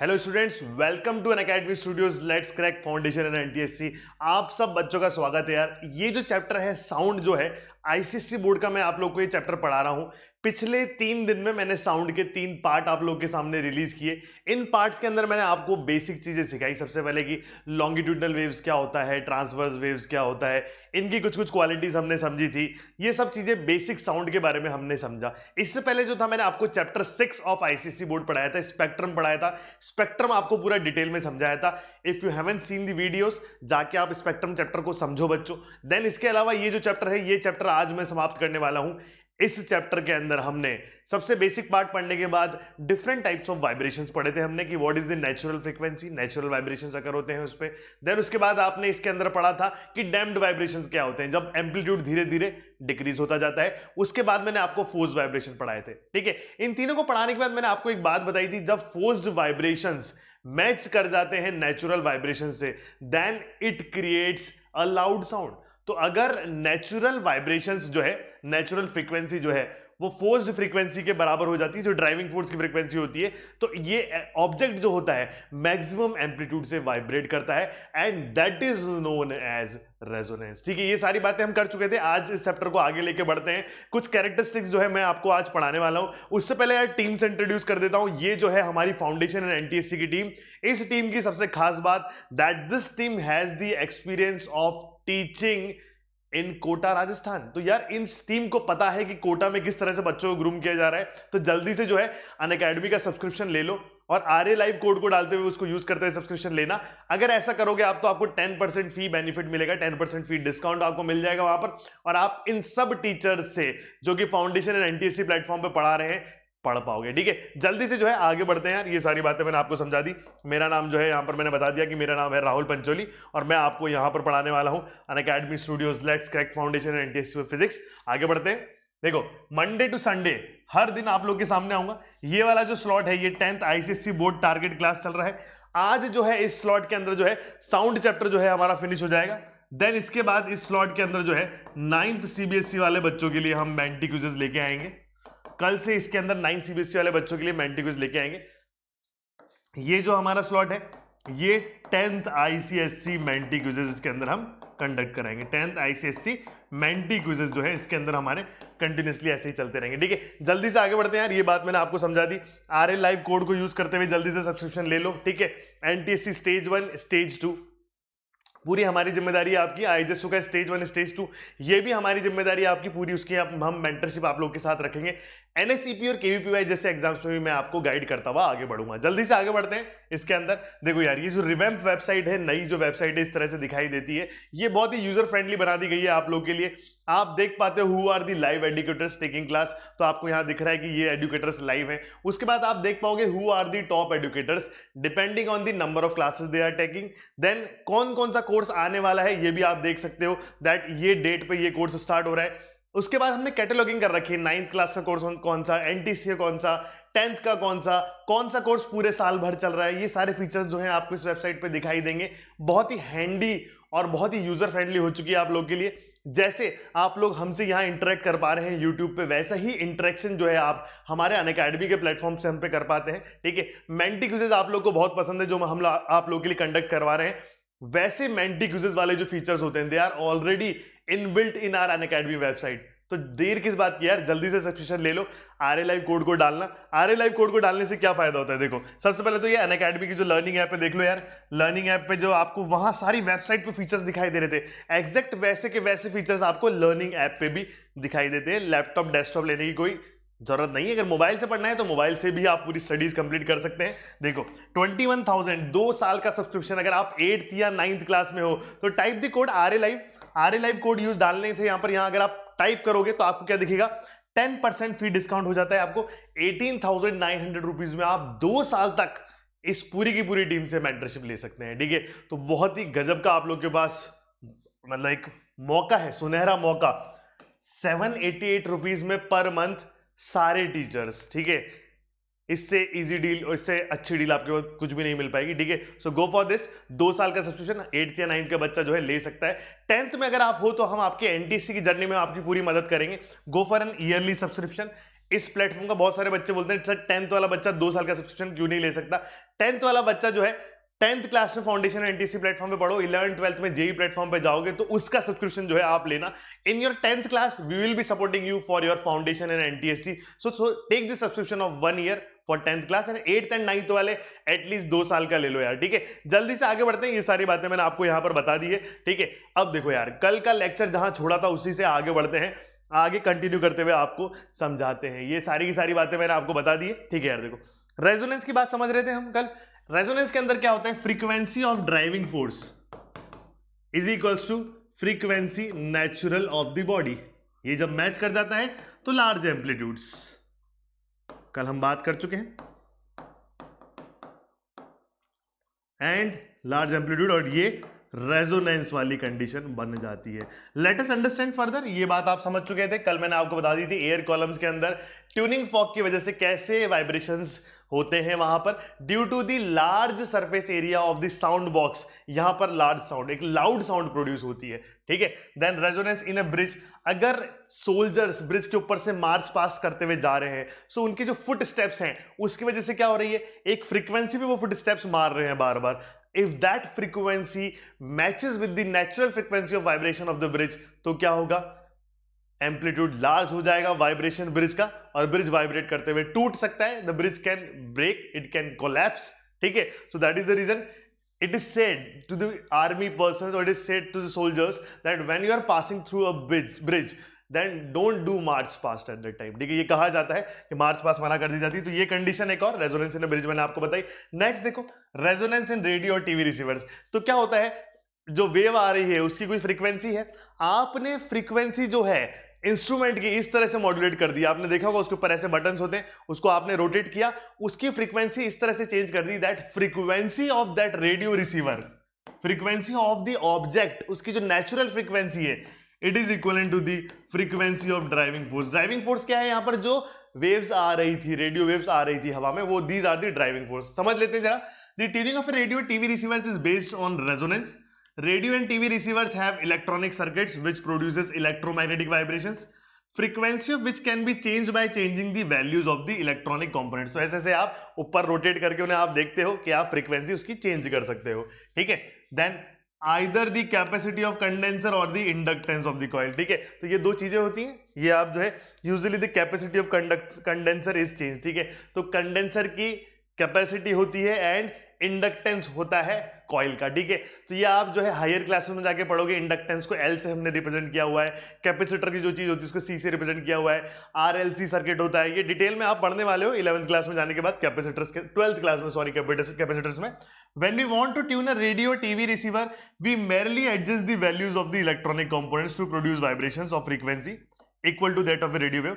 Hello students welcome to N academy studios let's crack foundation and NTSC आप सब बच्चों का स्वागत है यार ये जो चैप्टर है साउंड जो है आईसीएससी बोर्ड का मैं आप लोग को ये चैप्टर पढ़ा रहा हूँ पिछले तीन दिन में मैंने साउंड के तीन पार्ट आप लोग के सामने रिलीज किए इन पार्ट्स के अंदर मैंने आपको बेसिक चीजें सिखाई सबसे पहले कि लॉन्गिट्यूडनल वेव्स क्या होता है ट्रांसवर्स वेव्स क्या होता है इनकी कुछ कुछ क्वालिटीज हमने समझी थी ये सब चीजें बेसिक साउंड के बारे में हमने समझा इससे पहले जो था मैंने आपको chapter six of ICSE board पढ़ाया था स्पेक्ट्रम पढ़ाया था स्पेक्ट्रम आपको पूरा डिटेल में समझाया था if you haven't seen the जाके आप स्पेक्ट्रम चैप्टर को समझो बच्चों देन इसके अलावा ये जो चैप्टर है ये चैप्टर आज मैं समाप्त करने वाला हूं इस चैप्टर के अंदर हमने सबसे बेसिक पार्ट पढ़ने के बाद डिफरेंट टाइप्स ऑफ वाइब्रेशन पढ़े थे हमने कि what is the natural frequency natural vibration अगर होते हैं उस पर देन उसके बाद आपने इसके अंदर पढ़ा था कि डैम्ड वाइब्रेशन क्या होते हैं जब एम्पलीट्यूड धीरे धीरे डिक्रीज होता जाता है उसके बाद मैंने आपको फोर्स वाइब्रेशन पढ़ाए थे ठीक है इन तीनों को पढ़ाने के बाद मैंने आपको एक बात बताई थी जब फोर्स वाइब्रेशन मैच कर जाते हैं नेचुरल वाइब्रेशन से then it creates a loud sound तो अगर नेचुरल वाइब्रेशंस जो है नेचुरल फ्रीक्वेंसी जो है वो फोर्स फ्रीक्वेंसी के बराबर हो जाती है जो ड्राइविंग फोर्स की फ्रीक्वेंसी होती है तो ये ऑब्जेक्ट जो होता है मैक्सिमम एम्पलीट्यूड से वाइब्रेट करता है and that is known as resonance ठीक है ये सारी बातें हम कर चुके थे आज इस चैप्टर को आगे लेके बढ़ते हैं कुछ कैरेक्टरिस्टिक्स जो है मैं आपको आज पढ़ाने वाला हूं उससे पहले यार टीम से इंट्रोड्यूस कर देता हूं ये जो है हमारी फाउंडेशन एंड एनटीएससी की टीम इस टीम की सबसे खास बात that this team has the experience of teaching in Kota Rajasthan तो यार इन टीम को पता है कि कोटा में किस तरह से बच्चों को ग्रूम किया जा रहा है तो जल्दी से जो है अन अकेडमी का सब्सक्रिप्शन ले लो और आर ए लाइव कोड को डालते हुए उसको यूज करते हुए सब्सक्रिप्शन लेना अगर ऐसा करोगे आप तो आपको 10 परसेंट फी बेनिफिट मिलेगा 10 परसेंट फी डिस्काउंट आपको मिल जाएगा वहां पर और आप इन सब टीचर्स से जो कि फाउंडेशन एंड एनटीएससी प्लेटफॉर्म पर पढ़ा रहे हैं पढ़ पाओगे ठीक है जल्दी से जो है आगे बढ़ते हैं यार ये सारी बातें मैंने आपको समझा दी मेरा नाम जो है यहाँ पर मैंने बता दिया कि मेरा नाम है राहुल पंचोली और मैं आपको यहाँ पर पढ़ाने वाला हूँ Unacademy studios let's crack foundation and test physics आगे बढ़ते हैं देखो मंडे टू संडे हर दिन आप लोग के सामने आऊंगा ये वाला जो स्लॉट है ये tenth ICSE board target class चल रहा है आज जो है इस स्लॉट के अंदर जो है साउंड चैप्टर जो है हमारा फिनिश हो जाएगा देन इसके बाद इस स्लॉट के अंदर जो है नाइन्थ सीबीएसई e वाले बच्चों के लिए हम मैंटी क्यूजेस लेके आएंगे कल से इसके अंदर नाइन सीबीएसई e वाले बच्चों के लिए मेंटी क्विज लेके आएंगे ये जो हमारा स्लॉट है ये tenth ICSE e Menti quizzes इसके अंदर हम कंडक्ट कराएंगे tenth ICSE e Menti quizzes जो है इसके अंदर हमारे कंटिन्यूसली ऐसे ही चलते रहेंगे ठीक है जल्दी से आगे बढ़ते हैं यार ये बात मैंने आपको समझा दी आर लाइव कोड को यूज करते हुए जल्दी से सब्सक्रिप्शन ले लो ठीक है NTSE stage one stage two पूरी हमारी जिम्मेदारी आपकी आईजेसू का स्टेज वन स्टेज टू ये भी हमारी जिम्मेदारी आपकी पूरी उसकी आप, हम मेंटरशिप आप लोग के साथ रखेंगे एनएससीपी और केवीपीवाई जैसे एग्जाम्स में भी मैं आपको गाइड करता हुआ आगे बढ़ूंगा जल्दी से आगे बढ़ते हैं इसके अंदर देखो यार ये जो रिवैम्प वेबसाइट है नई जो वेबसाइट है इस तरह से दिखाई देती है ये बहुत ही यूजर फ्रेंडली बना दी गई है आप लोग के लिए आप देख पाते हो who are the live educators taking class तो आपको यहाँ दिख रहा है कि ये एडुकेटर्स लाइव है उसके बाद आप देख पाओगे who are the top educators depending on the number of classes they are taking then कौन कौन सा कोर्स आने वाला है ये भी आप देख सकते हो दैट ये डेट पर यह कोर्स स्टार्ट हो रहा है उसके बाद हमने कैटेलॉगिंग कर रखी है नाइन्थ क्लास का कोर्स कौन सा एनटीसी कौन सा टेंथ का कौन सा कौन सा कोर्स पूरे साल भर चल रहा है ये सारे फीचर्स जो हैं आपको इस वेबसाइट पे दिखाई देंगे बहुत ही हैंडी और बहुत ही यूजर फ्रेंडली हो चुकी है आप लोग के लिए जैसे आप लोग हमसे यहाँ इंटरेक्ट कर पा रहे हैं यूट्यूब पे वैसा ही इंटरेक्शन जो है आप हमारे अन अकेडमी के प्लेटफॉर्म से हम पे कर पाते हैं ठीक है मेंटी क्यूजेज आप लोग को बहुत पसंद है जो हम आप लोग के लिए कंडक्ट करवा रहे हैं वैसे मेंटी क्यूजेज वाले जो फीचर्स होते हैं they are already inbuilt in our Unacademy website तो देर किस बात की यार जल्दी से सब्सक्रिप्शन ले लो आर लाइव कोड को डालना आर लाइव कोड को डालने से क्या फायदा होता है देखो सबसे पहले तो ये अन अकेडमी की जो लर्निंग ऐप है देख लो यार लर्निंग ऐप पे जो आपको वहां सारी वेबसाइट पे फीचर्स दिखाई दे रहे थे एग्जैक्ट वैसे के वैसे फीचर्स आपको लर्निंग ऐप पे भी दिखाई देते हैं लैपटॉप डेस्कटॉप लेने की कोई जरूरत नहीं है अगर मोबाइल से पढ़ना है तो मोबाइल से भी आप पूरी स्टडीज कंप्लीट कर सकते हैं देखो 21,000 दो साल का सब्सक्रिप्शन अगर आप एट्थ या नाइन्थ क्लास में हो तो type the code R A live R A live code use डालने से यहां पर यहां अगर आप टाइप करोगे तो आपको क्या दिखेगा 10% परसेंट फी डिस्काउंट हो जाता है आपको 18,900 रुपीस में आप दो साल तक इस पूरी की पूरी टीम से मेंटरशिप ले सकते हैं ठीक है तो बहुत ही गजब का आप लोग के पास मतलब एक मौका है सुनहरा मौका सेवन एटी में पर मंथ सारे टीचर्स ठीक है इससे इजी डील और इससे अच्छी डील आपके पास कुछ भी नहीं मिल पाएगी ठीक है सो गो फॉर दिस दो साल का सब्सक्रिप्शन एट्थ या नाइन्थ का बच्चा जो है ले सकता है टेंथ में अगर आप हो तो हम आपके एनटीसी की जर्नी में आपकी पूरी मदद करेंगे go for an early subscription इस प्लेटफॉर्म का बहुत सारे बच्चे बोलते हैं सर टेंथ वाला बच्चा दो साल का सब्सक्रिप्शन क्यों नहीं ले सकता टेंथ वाला बच्चा जो है टेंथ क्लास में फाउंडेशन एनटीसी प्लेटफॉर्म पे पढ़ो इलेवन ट्वेल्थ में जेई प्लेटफॉर्म पे जाओगे तो उसका सब्सक्रिप्शन जो है आप लेना in your tenth class we will be supporting you for your foundation and NTSE so so take this subscription of one year for tenth class and eighth and ninth वाले at least दो साल का ले लो यार ठीक है जल्दी से आगे बढ़ते हैं ये सारी बातें मैंने आपको यहां पर बता दी है ठीक है अब देखो यार कल का लेक्चर जहां छोड़ा था उसी से आगे बढ़ते हैं आगे कंटिन्यू करते हुए आपको समझाते हैं ये सारी की सारी बातें मैंने आपको बता दी है ठीक है यार देखो रेजोनेंस की बात समझ रहे थे हम कल रेजोनेंस के अंदर क्या होता है frequency of driving force is equals to frequency natural of the body ये जब मैच कर जाता है तो लार्ज एम्पलीट्यूड्स कल हम बात कर चुके हैं एंड लार्ज एम्पलीट्यूड और ये रेजोनेंस वाली कंडीशन बन जाती है लेट अस अंडरस्टैंड फर्दर ये बात आप समझ चुके थे कल मैंने आपको बता दी थी एयर कॉलम्स के अंदर ट्यूनिंग फॉक की वजह से कैसे वाइब्रेशंस होते हैं वहां पर due to the large surface area of the sound box यहां पर लार्ज साउंड एक लाउड साउंड प्रोड्यूस होती है ठीक है then resonance in a bridge अगर सोल्जर्स ब्रिज के ऊपर से मार्च पास करते हुए जा रहे हैं सो उनके जो फुट स्टेप्स हैं उसकी वजह से क्या हो रही है एक फ्रीक्वेंसी भी वो फुट स्टेप्स मार रहे हैं बार बार if that frequency matches with the natural frequency of vibration of the bridge तो क्या होगा एम्पलीट्यूड लार्ज हो जाएगा वाइब्रेशन ब्रिज का और ब्रिज वाइब्रेट करते हुए टूट सकता है the bridge can break it can collapse ठीक है so that is the reason it is said to the army person or it is said to the soldiers that when you are passing through a bridge bridge then don't do march past at that time ठीक है ये कहा जाता है कि मार्च पास मना कर दी जाती है तो ये कंडीशन एक और रेजोनेंस इन ब्रिज मैंने आपको बताई नेक्स्ट देखो रेजोनेंस इन रेडियो और टीवी रिसीवर्स तो क्या होता है जो वेव आ रही है उसकी कोई फ्रीक्वेंसी है आपने फ्रीक्वेंसी जो है इंस्ट्रूमेंट की इस तरह से मॉड्यूलेट कर दिया आपने देखा होगा उसके ऊपर ऐसे बटन होते हैं उसको आपने रोटेट किया उसकी फ्रीक्वेंसी इस तरह से चेंज कर दी that frequency of that radio receiver frequency of the object उसकी जो नेचुरल फ्रीक्वेंसी है it is equal to the frequency of driving force driving force क्या है यहां पर जो वेव्स आ रही थी रेडियो वेव्स आ रही थी हवा में वो these are the driving force समझ लेते हैं जरा the tuning of radio TV receivers is based on resonance radio and TV receivers have electronic circuits which produces electromagnetic vibration frequency which can be change by changing the values of the electronic component तो ऐसे ऐसे आप ऊपर rotate करके उन्हें आप देखते हो कि आप फ्रीक्वेंसी उसकी चेंज कर सकते हो ठीक है then either the capacity of condenser और the inductance of the coil ठीक है तो ये दो चीजें होती हैं ये आप जो है usually the capacity of condenser is change ठीक है तो कंडेंसर की कैपेसिटी होती है एंड इंडक्टेंस होता है कॉइल का ठीक है तो ये आप जो है हायर क्लासेस में जाके पढ़ोगे इंडक्टेंस को एल से हमने रिप्रेजेंट किया हुआ है कैपेसिटर की जो चीज होती है उसको सी से रिप्रेजेंट किया हुआ है आरएलसी सर्किट होता है ये डिटेल में आप पढ़ने वाले हो इलेवंथ क्लास में जाने के बाद कैपेसिटर्स के ट्वेल्थ क्लास में सॉरी कैपेसिटर्स में when we want to tune a radio TV receiver we merely adjust the values of the electronic components to produce vibration of frequency equal to that of a radio wave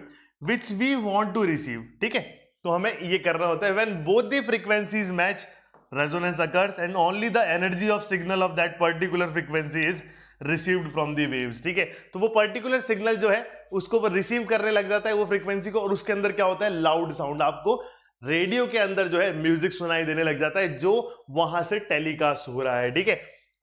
which we want to receive ठीक है तो हमें ये करना होता है when both the frequencies match resonance occurs and only the energy of signal of that particular frequency is received from the waves ठीक है तो वो पर्टिकुलर सिग्नल जो है उसको वो रिसीव करने लग जाता है वो फ्रीक्वेंसी को और उसके अंदर क्या होता है लाउड साउंड आपको रेडियो के अंदर जो है म्यूजिक सुनाई देने लग जाता है जो वहां से टेलीकास्ट हो रहा है ठीक है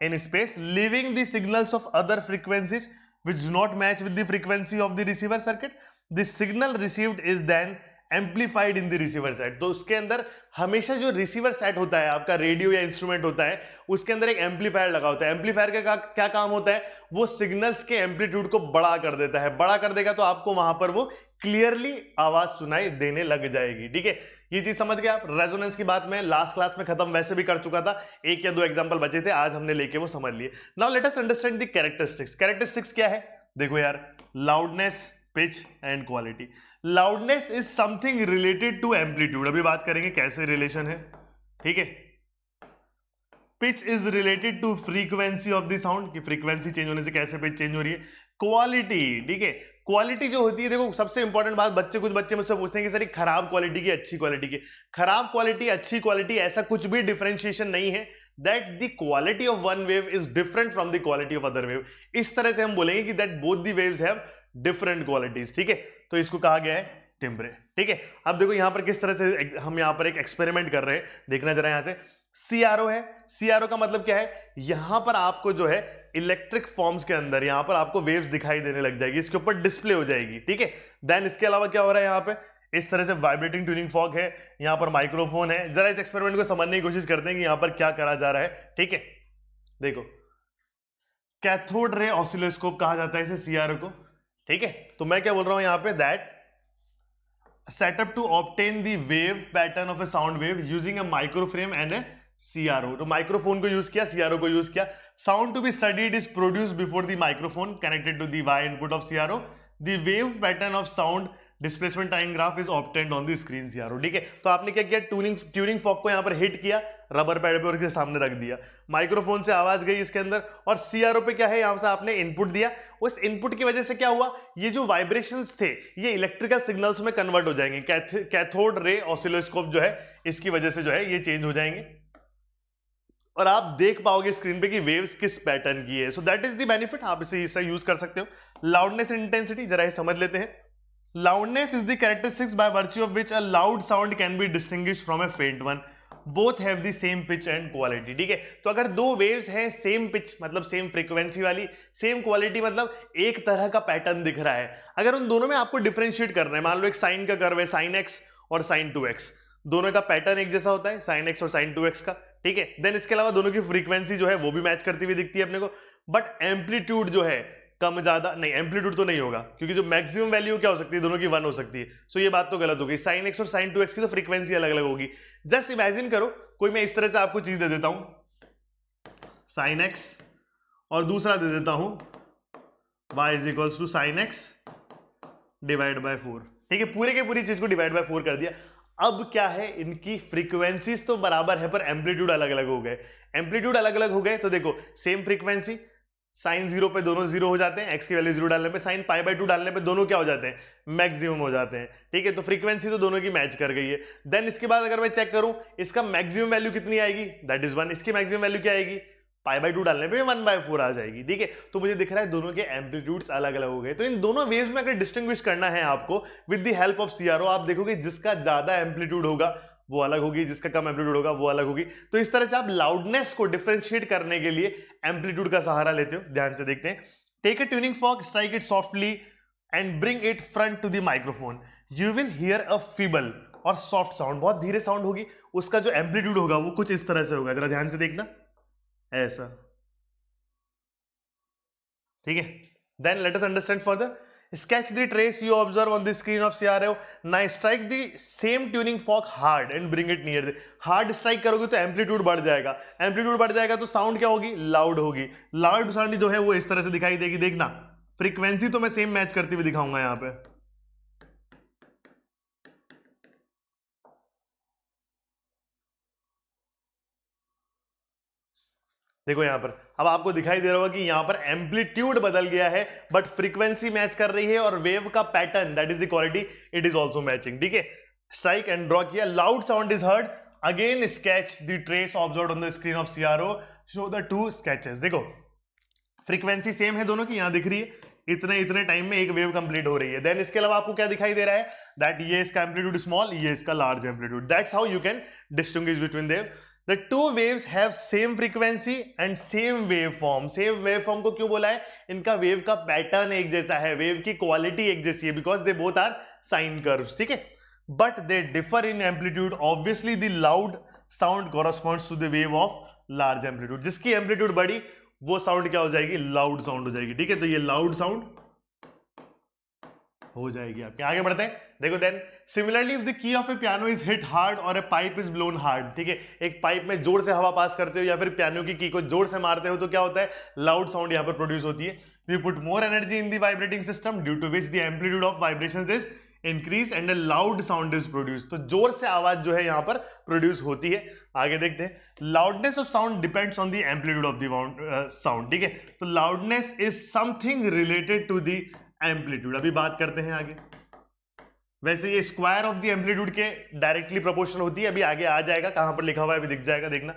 in space leaving the signals of other frequencies which do not match with the frequency of the receiver circuit the signal received is then amplified in the receiver set तो उसके अंदर हमेशा जो रिसीवर सेट होता है आपका radio या instrument होता है उसके अंदर एक एम्पलीफायर लगा होता है एम्पलीफायर का क्या, काम होता है वो सिग्नल्स के एम्पलीट्यूड को बड़ा कर देता है बड़ा कर देगा तो आपको वहां पर वो क्लियरली आवाज सुनाई देने लग जाएगी ठीक है ये चीज समझ गए आप रेजोनेंस की बात में लास्ट क्लास में खत्म वैसे भी कर चुका था एक या दो एग्जाम्पल बचे थे आज हमने लेके वो समझ लिए now let us understand the characteristics characteristics क्या है देखो यार loudness pitch and quality loudness is something related to amplitude अभी बात करेंगे कैसे रिलेशन है ठीक है pitch is related to frequency of the sound की फ्रीक्वेंसी चेंज होने से कैसे पिच चेंज हो रही है क्वालिटी ठीक है क्वालिटी जो होती है देखो सबसे इंपॉर्टेंट बात बच्चे कुछ बच्चे मुझसे पूछते हैं कि सर खराब क्वालिटी की अच्छी क्वालिटी की खराब क्वालिटी अच्छी क्वालिटी ऐसा कुछ भी डिफरेंशिएशन नहीं है that the quality of one wave is different from the quality of other wave इस तरह से हम बोलेंगे कि that both the waves have different qualities ठीक है तो इसको कहा गया है टिम्बरे ठीक है अब देखो यहां पर किस तरह से हम यहां पर एक एक्सपेरिमेंट कर रहे हैं देखना जरा यहां से सीआरओ है सीआरओ का मतलब क्या है यहां पर आपको जो है इलेक्ट्रिक फॉर्म्स के अंदर यहां पर आपको वेव्स दिखाई देने लग जाएगी इसके ऊपर डिस्प्ले हो जाएगी ठीक है देन इसके अलावा क्या हो रहा है यहां पर इस तरह से वाइब्रेटिंग ट्यूनिंग फॉग है यहां पर माइक्रोफोन है जरा इस एक्सपेरिमेंट को समझने की कोशिश करते हैं कि यहां पर क्या करा जा रहा है ठीक है देखो कैथोड रे ऑसिलोस्कोप कहा जाता है इसे सीआरओ को ठीक है तो मैं क्या बोल रहा हूं यहां पे that setup to obtain the wave pattern of a sound wave using a microphone and a CRO तो माइक्रोफोन को यूज किया सीआरओ को यूज किया sound to be studied is produce before the microphone connected to the Y input of CRO the wave pattern of sound displacement time graph is obtained on the screen CRO ठीक है तो आपने क्या किया tuning tuning Fock को यहां पर hit किया रबर पैड पे और सामने रख दिया माइक्रोफोन से आवाज गई इसके अंदर और सीआरओ पे क्या है यहां से आपने इनपुट दिया उस इनपुट की वजह से क्या हुआ ये जो वाइब्रेशन थे ये इलेक्ट्रिकल सिग्नल्स में कन्वर्ट हो जाएंगे कैथोड रे ऑसिलोस्कोप जो है इसकी वजह से जो है ये चेंज हो जाएंगे और आप देख पाओगे स्क्रीन पे कि वेव्स किस पैटर्न की है so that is the benefit आप इसे इसे यूज कर सकते हो लाउडनेस इंटेंसिटी जरा ये समझ लेते हैं loudness is the characteristics by virtue of which a loud sound can be distinguished from a faint one both have the same pitch and quality ठीक है तो अगर दो वेव्स हैं सेम पिच मतलब सेम फ्रीक्वेंसी वाली सेम क्वालिटी मतलब एक तरह का पैटर्न दिख रहा है अगर उन दोनों में आपको डिफ्रेंशिएट करना है मान लो एक साइन का कर्व है साइन एक्स और साइन टू एक्स दोनों का पैटर्न एक जैसा होता है साइन एक्स और साइन टू एक्स का ठीक है देन इसके अलावा दोनों की फ्रीक्वेंसी जो है वो भी मैच करती हुई दिखती है अपने को बट एम्पलीट्यूड जो है कम ज्यादा नहीं एम्पलीट्यूड तो नहीं होगा क्योंकि जो मैक्सिमम वैल्यू क्या हो सकती है दोनों की वन हो सकती है सो ये बात तो गलत हो गई साइन एक्स और साइन टू एक्स की तो फ्रीक्वेंसी अलग अलग होगी जस्ट इमेजिन करो कोई मैं इस तरह से आपको चीज दे देता हूं साइन एक्स और दूसरा दे देता हूं Y is equals to sine x divide by four ठीक है पूरे के पूरी चीज को डिवाइड बाय फोर कर दिया अब क्या है इनकी फ्रीक्वेंसीज तो बराबर है पर एम्पलीट्यूड अलग अलग हो गए एम्पलीट्यूड अलग अलग हो गए तो देखो सेम फ्रीक्वेंसी साइन जीरो पे दोनों जीरो हो जाते हैं एक्स की वैल्यू जीरो डालने पे साइन पाई बाय टू डालने पे दोनों क्या हो जाते हैं मैक्सिमम हो जाते हैं ठीक है तो फ्रीक्वेंसी तो दोनों की मैच कर गई है देन इसके बाद अगर मैं चेक करूं इसका मैक्सिमम वैल्यू कितनी आएगी दैट इज वन इसकी मैक्सिमम वैल्यू क्या आएगी पाई बाई टू डालने पर वन बाई फोर आ जाएगी ठीक है तो मुझे दिख रहा है दोनों के एम्पलीट्यूड्स अलग अलग हो गए तो इन दोनों वेव में अगर डिस्टिंग्विश करना है आपको with the help of CRO आप देखोगे जिसका ज्यादा एम्पलीट्यूड होगा वो अलग होगी जिसका कम एम्पलीट्यूड होगा वो अलग होगी तो इस तरह से आप लाउडनेस को डिफ्रेंशिएट करने के लिए एम्पलीट्यूड का सहारा लेते हो ध्यान से देखते हैं take a tuning fork strike it softly and bring it front to the microphone you will hear a feeble और सॉफ्ट साउंड बहुत धीरे साउंड होगी उसका जो एम्पलीट्यूड होगा वो कुछ इस तरह से होगा जरा ध्यान से देखना ऐसा ठीक है then let us understand further Sketch the trace you observe on the screen of CRO. Now strike the same tuning fork hard and bring it near the. Hard strike करोगे तो एम्पलीट्यूड बढ़ जाएगा एम्पलीट्यूड बढ़ जाएगा तो sound क्या होगी loud होगी लाउड साउंड जो है वो इस तरह से दिखाई देगी देखना फ्रीक्वेंसी तो मैं सेम मैच करती हुई दिखाऊंगा यहाँ पे देखो यहाँ पर अब आपको दिखाई दे रहा होगा कि यहां पर एम्पलीट्यूड बदल गया है बट फ्रीक्वेंसी मैच कर रही है और वेव का pattern that is the quality it is also matching ठीक है स्ट्राइक एंड ड्रॉ किया loud sound is heard again sketch the trace observe on the screen of CRO show the two sketches देखो frequency same है दोनों की यहां दिख रही है इतने इतने टाइम में एक वेव कंप्लीट हो रही है देन इसके अलावा आपको क्या दिखाई दे रहा है दैट ये इसका एम्पलीट्यूड स्मॉल ये इसका large amplitude that's how you can distinguish between देव the two waves have same frequency and same wave form same wave form को क्यों बोला है इनका वेव का पैटर्न एक जैसा है वेव की क्वालिटी एक जैसी है because they both are sine curves ठीक है but they differ in amplitude obviously the loud sound corresponds to the wave of large amplitude जिसकी एम्पलीट्यूड बड़ी वो साउंड क्या हो जाएगी लाउड साउंड हो जाएगी ठीक है तो ये लाउड साउंड हो जाएगी आपके आगे बढ़ते हैं देखो then similarly if the key of a piano is hit hard और a pipe is blown hard ठीक है एक पाइप में जोर से हवा पास करते हो या फिर पियानो की की को जोर से मारते हो तो क्या होता है लाउड साउंड यहां पर प्रोड्यूस होती है we put more energy in the vibrating system due to which the amplitude of vibration is increase and a loud sound is produce तो जोर से आवाज जो है यहां पर प्रोड्यूस होती है आगे देखते हैं loudness of sound depends on the amplitude of the sound ठीक है तो loudness is something related to the amplitude अभी बात करते हैं आगे वैसे ये स्क्वायर ऑफ द एम्पलीट्यूड के डायरेक्टली प्रोपोर्शनल होती है अभी आगे आ जाएगा कहां पर लिखा हुआ है अभी दिख जाएगा देखना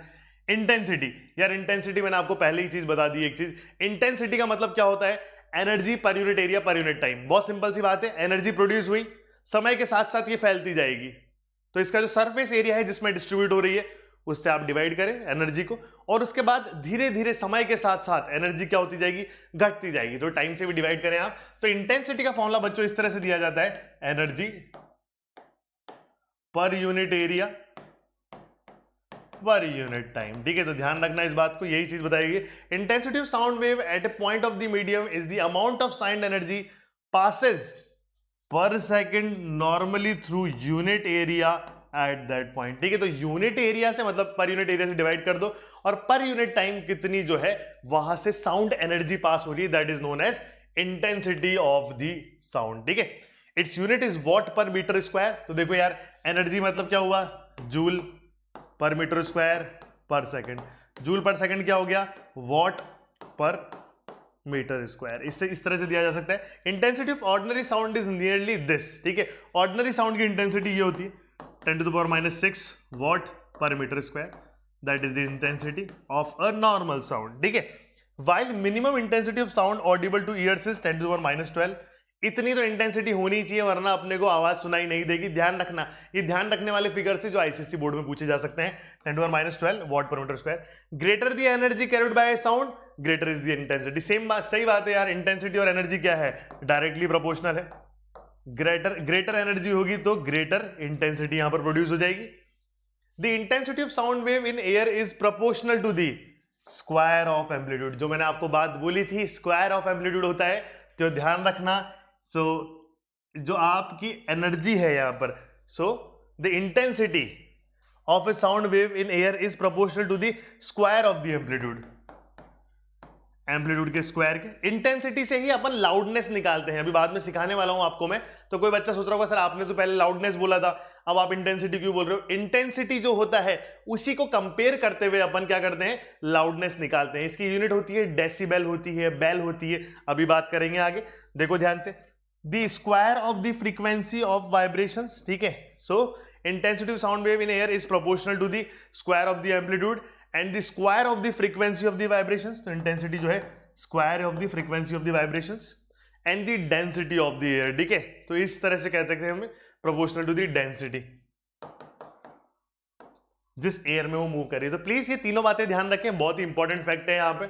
इंटेंसिटी यार इंटेंसिटी मैंने आपको पहले ही चीज बता दी एक चीज इंटेंसिटी का मतलब क्या होता है energy per unit area per unit time बहुत सिंपल सी बात है एनर्जी प्रोड्यूस हुई समय के साथ साथ ये फैलती जाएगी तो इसका जो सरफेस एरिया है जिसमें डिस्ट्रीब्यूट हो रही है उससे आप डिवाइड करें एनर्जी को और उसके बाद धीरे धीरे समय के साथ साथ एनर्जी क्या होती जाएगी घटती जाएगी तो टाइम से भी डिवाइड करें आप तो इंटेंसिटी का फॉर्मूला बच्चों इस तरह से दिया जाता है energy per unit area per unit time ठीक है तो ध्यान रखना इस बात को यही चीज बताएगी intensity of sound wave at a point of the medium is the amount of sound energy passes per second normally through unit area at that point ठीक है तो यूनिट एरिया से मतलब पर यूनिट एरिया से डिवाइड कर दो और पर यूनिट टाइम कितनी जो है वहां से साउंड एनर्जी पास हो रही है that is known as intensity of the sound ठीक है its unit is watt per metre square तो देखो यार एनर्जी मतलब क्या हुआ joule per metre square per second joule per second क्या हो गया वॉट पर मीटर स्क्वायर इससे इस तरह से दिया जा सकता है intensity of ordinary sound is nearly this ठीक है ऑर्डनरी साउंड की इंटेंसिटी ये होती है 10 to the power minus 6 watt per meter square that is the intensity of a normal sound ठीक है while minimum intensity of sound audible to ears is 10 to the power minus 12 इतनी तो intensity होनी चाहिए वरना अपने को आवाज सुनाई नहीं देगी ध्यान रखना ये ध्यान रखने वाले फिगर से जो आईसीसी बोर्ड में पूछे जा सकते हैं ten to minus twelve watt per metre square greater the energy carried by sound greater is the intensity same बात सही बात है यार इंटेंसिटी और एनर्जी क्या है डायरेक्टली प्रोपोर्शनल है ग्रेटर ग्रेटर एनर्जी होगी तो ग्रेटर इंटेंसिटी यहां पर प्रोड्यूस हो जाएगी the intensity of sound wave in air is proportional to the square of amplitude जो मैंने आपको बात बोली थी स्क्वायर ऑफ एम्पलीट्यूड होता है तो ध्यान रखना सो so, जो आपकी एनर्जी है यहां पर so the intensity of a sound wave in air is proportional to the square of the amplitude amplitude के स्क्वायर के इंटेंसिटी से ही अपन लाउडनेस निकालते हैं अभी बाद में सिखाने वाला हूं आपको मैं तो कोई बच्चा सोच रहा होगा सर आपने तो पहले लाउडनेस बोला था अब आप इंटेंसिटी क्यों बोल रहे हो इंटेंसिटी जो होता है उसी को कंपेयर करते हुए अपन क्या करते हैं लाउडनेस निकालते हैं इसकी यूनिट होती है डेसीबेल होती है बेल होती है अभी बात करेंगे आगे देखो ध्यान से the square of the frequency of vibration ठीक है so intensity of sound wave in air is proportional to the square of the amplitude and the square of the frequency of the vibrations तो intensity जो है square of the frequency of the vibrations and the density of the air ठीक है तो इस तरह से कह सकते हैं हमें प्रोपोर्शनल टू द डेंसिटी जिस एयर में वो मूव कर रही है तो प्लीज ये तीनों बातें ध्यान रखें बहुत ही इंपॉर्टेंट फैक्ट है यहां पे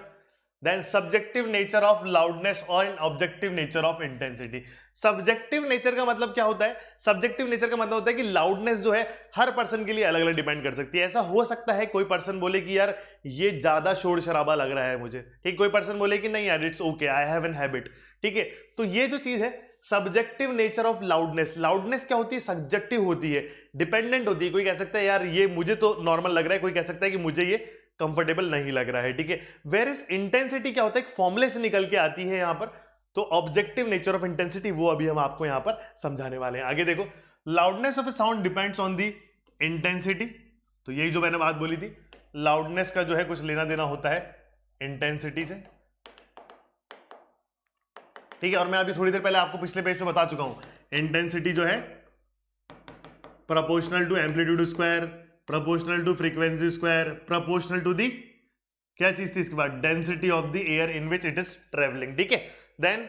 then subjective nature of loudness और in objective nature of intensity subjective nature का मतलब क्या होता है सब्जेक्टिव नेचर का मतलब होता है कि लाउडनेस जो है हर पर्सन के लिए अलग अलग डिपेंड कर सकती है ऐसा हो सकता है कोई पर्सन बोले कि यार ये ज्यादा शोर शराबा लग रहा है मुझे ठीक कोई पर्सन बोले कि नहीं यार it's okay I have an habit ठीक है तो ये जो चीज है subjective nature of loudness loudness क्या होती है सब्जेक्टिव होती है डिपेंडेंट होती है कोई कह सकता है यार ये मुझे तो नॉर्मल लग रहा है कोई कह सकता है कि मुझे ये कंफर्टेबल नहीं लग रहा है ठीक है वेर इज इंटेंसिटी क्या होता है एक फॉर्मुले से निकल के आती है यहां पर तो ऑब्जेक्टिव नेचर ऑफ इंटेंसिटी वो अभी हम आपको यहां पर समझाने वाले हैं आगे देखो loudness of a sound depends on the intensity तो यही जो मैंने बात बोली थी लाउडनेस का जो है कुछ लेना देना होता है इंटेंसिटी से ठीक है और मैं अभी थोड़ी देर पहले आपको पिछले पेज में बता चुका हूं इंटेंसिटी जो है proportional to amplitude square proportional to frequency square proportional to the क्या चीज थी इसके बाद density of the air in which it is travelling ठीक है Then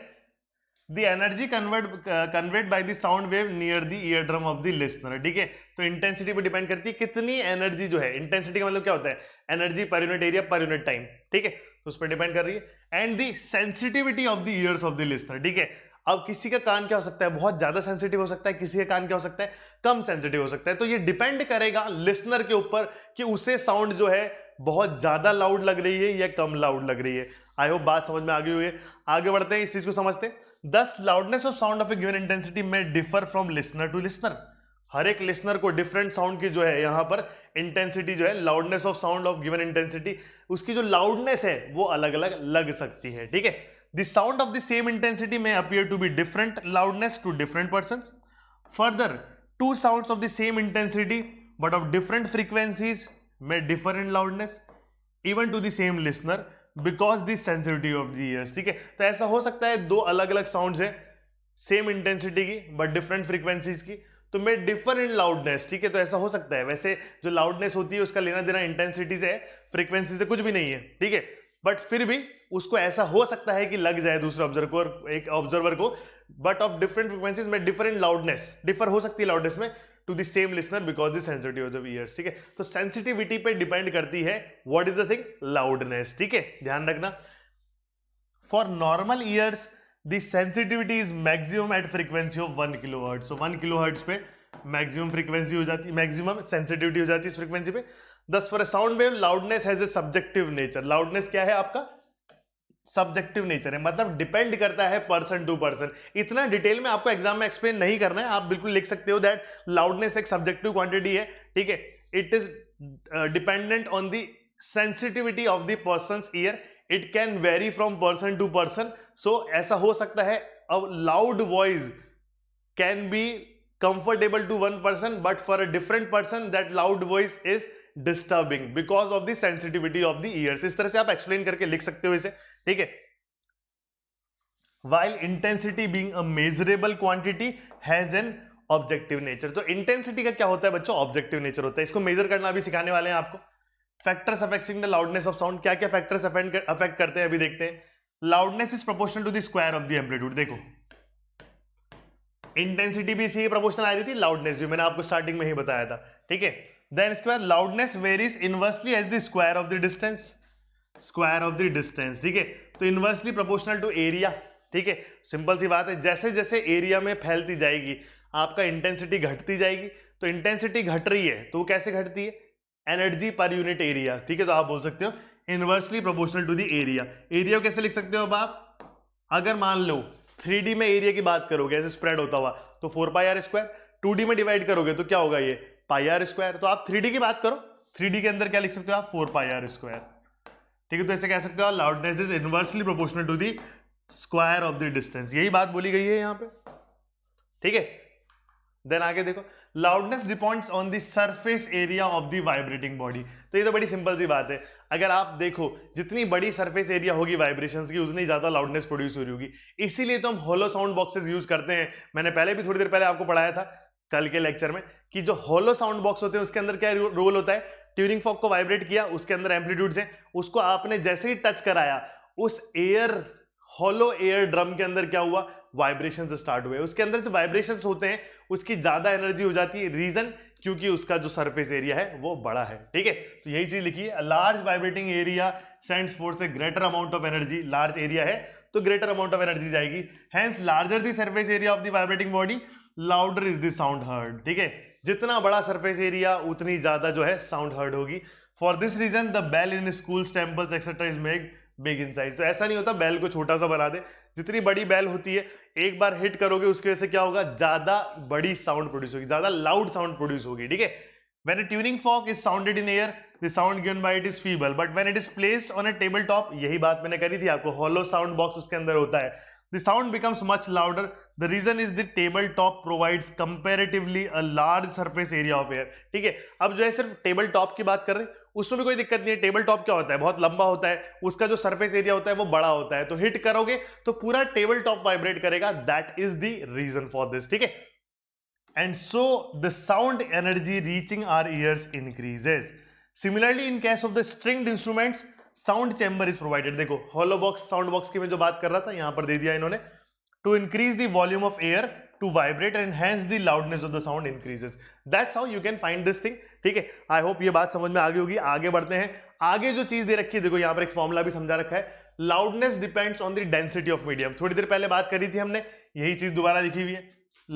the energy convert uh, conveyed by the sound wave near the eardrum of the listener ठीक है तो intensity पर depend करती है कितनी energy जो है intensity का मतलब क्या होता है energy per unit area per unit time ठीक है तो उस पर डिपेंड कर रही है and the sensitivity of the ears of the listener ठीक है अब किसी का कान क्या हो सकता है बहुत ज्यादा सेंसिटिव हो सकता है किसी का कान क्या हो सकता है कम सेंसिटिव हो सकता है तो ये डिपेंड करेगा लिस्नर के ऊपर कि उसे साउंड जो है बहुत ज्यादा लाउड लग रही है या कम लाउड लग रही है आई होप बात समझ में आ गई हुई है आगे बढ़ते हैं इस चीज को समझते thus loudness of sound of a given intensity में differ from listener to listener हर एक लिसनर को डिफरेंट साउंड की जो है यहां पर इंटेंसिटी जो है loudness of sound of given intensity उसकी जो लाउडनेस है वो अलग अलग लग सकती है ठीक है the sound of the same intensity में appear to be different loudness to different person further to sound of the same intensity but of different frequencies में different loudness even to the same listener because this sensitivity of the ears ठीक है तो ऐसा हो सकता है दो अलग अलग साउंड है सेम इंटेंसिटी की बट डिफरेंट फ्रीक्वेंसीज की तो मैं डिफर इन लाउडनेस ठीक है तो ऐसा हो सकता है वैसे जो लाउडनेस होती है उसका लेना देना इंटेंसिटी से है फ्रीक्वेंसी से कुछ भी नहीं है ठीक है बट फिर भी उसको ऐसा हो सकता है कि लग जाए दूसरे ऑब्जर्वर को एक ऑब्जर्वर को बट ऑफ डिफरेंट फ्रीक्वेंसीज में डिफरेंट लाउडनेस डिफर हो सकती है लाउडनेस में to the same listener because the sensitive of ears ठीक है तो सेंसिटिविटी पे डिपेंड करती है what is the thing loudness ठीक है ध्यान रखना for normal ears the sensitivity is maximum at frequency of one kilo hertz so one kilo hertz पे मैक्सिमम फ्रीक्वेंसी हो जाती है मैक्सिमम सेंसिटिविटी हो जाती है इस फ्रीक्वेंसी पे thus for sound wave loudness has a subjective nature loudness क्या है आपका सब्जेक्टिव नेचर है मतलब डिपेंड करता है पर्सन टू पर्सन इतना डिटेल में आपको एग्जाम में एक्सप्लेन नहीं करना है आप बिल्कुल लिख सकते हो दैट लाउडनेस एक सब्जेक्टिव क्वांटिटी है ठीक है it is dependent on the sensitivity of the person ear it can vary from person to person so ऐसा हो सकता है a loud voice can be comfortable to one person but for a different person that loud voice is disturbing because of the sensitivity of the ears इस तरह से आप explain करके लिख सकते हो इसे ठीक है while intensity being a measurable quantity has an objective nature तो इंटेंसिटी का क्या होता है बच्चों ऑब्जेक्टिव नेचर होता है इसको मेजर करना अभी सिखाने वाले हैं आपको factors affecting the loudness of sound क्या क्या फैक्टर्स अफेक्ट करते हैं अभी देखते हैं loudness is proportional to the square of the amplitude देखो इंटेंसिटी भी इसी प्रोपोर्शनल आ रही थी लाउडनेस भी मैंने आपको स्टार्टिंग में ही बताया था ठीक है देन इसके बाद loudness varies inversely as the square of the distance square of the distance ठीक है तो इन्वर्सली प्रोपोर्शनल टू एरिया ठीक है सिंपल सी बात है जैसे जैसे एरिया में फैलती जाएगी आपका इंटेंसिटी घटती जाएगी तो इंटेंसिटी घट रही है तो वो कैसे घटती है एनर्जी पर यूनिट एरिया ठीक है तो आप बोल सकते हो inversely proportional to the area area कैसे लिख सकते हो अब आप अगर मान लो थ्री में एरिया की बात करोगे ऐसे स्प्रेड होता हुआ तो फोर पाई आर स्क्वायर टू में डिवाइड करोगे तो क्या होगा ये पाई आर स्क्वायर तो आप थ्री की बात करो थ्री के अंदर क्या लिख सकते हो आप फोर पाई आर स्क्वायर ठीक है तो ऐसे कह सकते हो loudness is inversely proportional to the square of the distance यही बात बोली गई है यहां पे ठीक है देन आगे देखो loudness depends on the surface area of the vibrating body तो ये तो बड़ी सिंपल सी बात है अगर आप देखो जितनी बड़ी सरफेस एरिया होगी वाइब्रेशंस की उतनी ज्यादा लाउडनेस प्रोड्यूस हो रही होगी इसीलिए तो हम होलो साउंड बॉक्सेस यूज करते हैं मैंने पहले भी थोड़ी देर पहले आपको पढ़ाया था कल के लेक्चर में कि जो होलो साउंड बॉक्स होते हैं उसके अंदर क्या रोल होता है ट्यूरिंग फॉक को वाइब्रेट किया उसके अंदर एम्पलीट्यूड्स हैं उसको आपने जैसे ही टच कराया उस एयर हॉलो एयर ड्रम के अंदर क्या हुआ वाइब्रेशन स्टार्ट हुए उसके अंदर जो वाइब्रेशन होते हैं उसकी ज्यादा एनर्जी हो जाती है रीजन क्योंकि उसका जो सरफेस एरिया है वो बड़ा है ठीक है तो यही चीज लिखी है large vibrating area sends forth a greater amount of energy large area है तो ग्रेटर अमाउंट ऑफ एनर्जी जाएगी hence larger the surface area of the vibrating body louder is the sound heard ठीक है जितना बड़ा सरफेस एरिया उतनी ज्यादा जो है साउंड हर्ड होगी for this reason the bell in school temples etcetera is made big in size तो ऐसा नहीं होता बेल को छोटा सा बना दे जितनी बड़ी बेल होती है एक बार हिट करोगे उसके वजह से क्या होगा ज्यादा बड़ी साउंड प्रोड्यूस होगी ज्यादा लाउड साउंड प्रोड्यूस होगी ठीक है when a tuning fork is sounded in air the sound given by it is feeble but when it is place on a table top यही बात मैंने करी थी आपको हॉलो साउंड बॉक्स उसके अंदर होता है the sound becomes much louder the reason is the table top provide comparatively large surface area of air ठीक है अब जो है सिर्फ टेबल टॉप की बात कर रहे हैं उसमें भी कोई दिक्कत नहीं है टेबल टॉप क्या होता है बहुत लंबा होता है उसका जो सरफेस एरिया होता है वो बड़ा होता है तो हिट करोगे तो पूरा टेबल टॉप वाइब्रेट करेगा that is the reason for this ठीक है and so the sound energy reaching our ears increases similarly in case of the stringed instruments sound chamber is provided देखो हॉलो बॉक्स साउंड बॉक्स की मैं जो बात कर रहा था यहां पर दे दिया इन्होंने to increase the volume of air to vibrate and hence the loudness of the sound increases. That's how you can find this thing. ठीक है आई होप ये बात समझ में आ गई होगी आगे बढ़ते हैं आगे जो चीज दे रखी है देखो यहाँ पर एक फॉर्मुला भी समझा रखा है loudness depends on the density of medium थोड़ी देर पहले बात करी थी हमने यही चीज दोबारा लिखी हुई है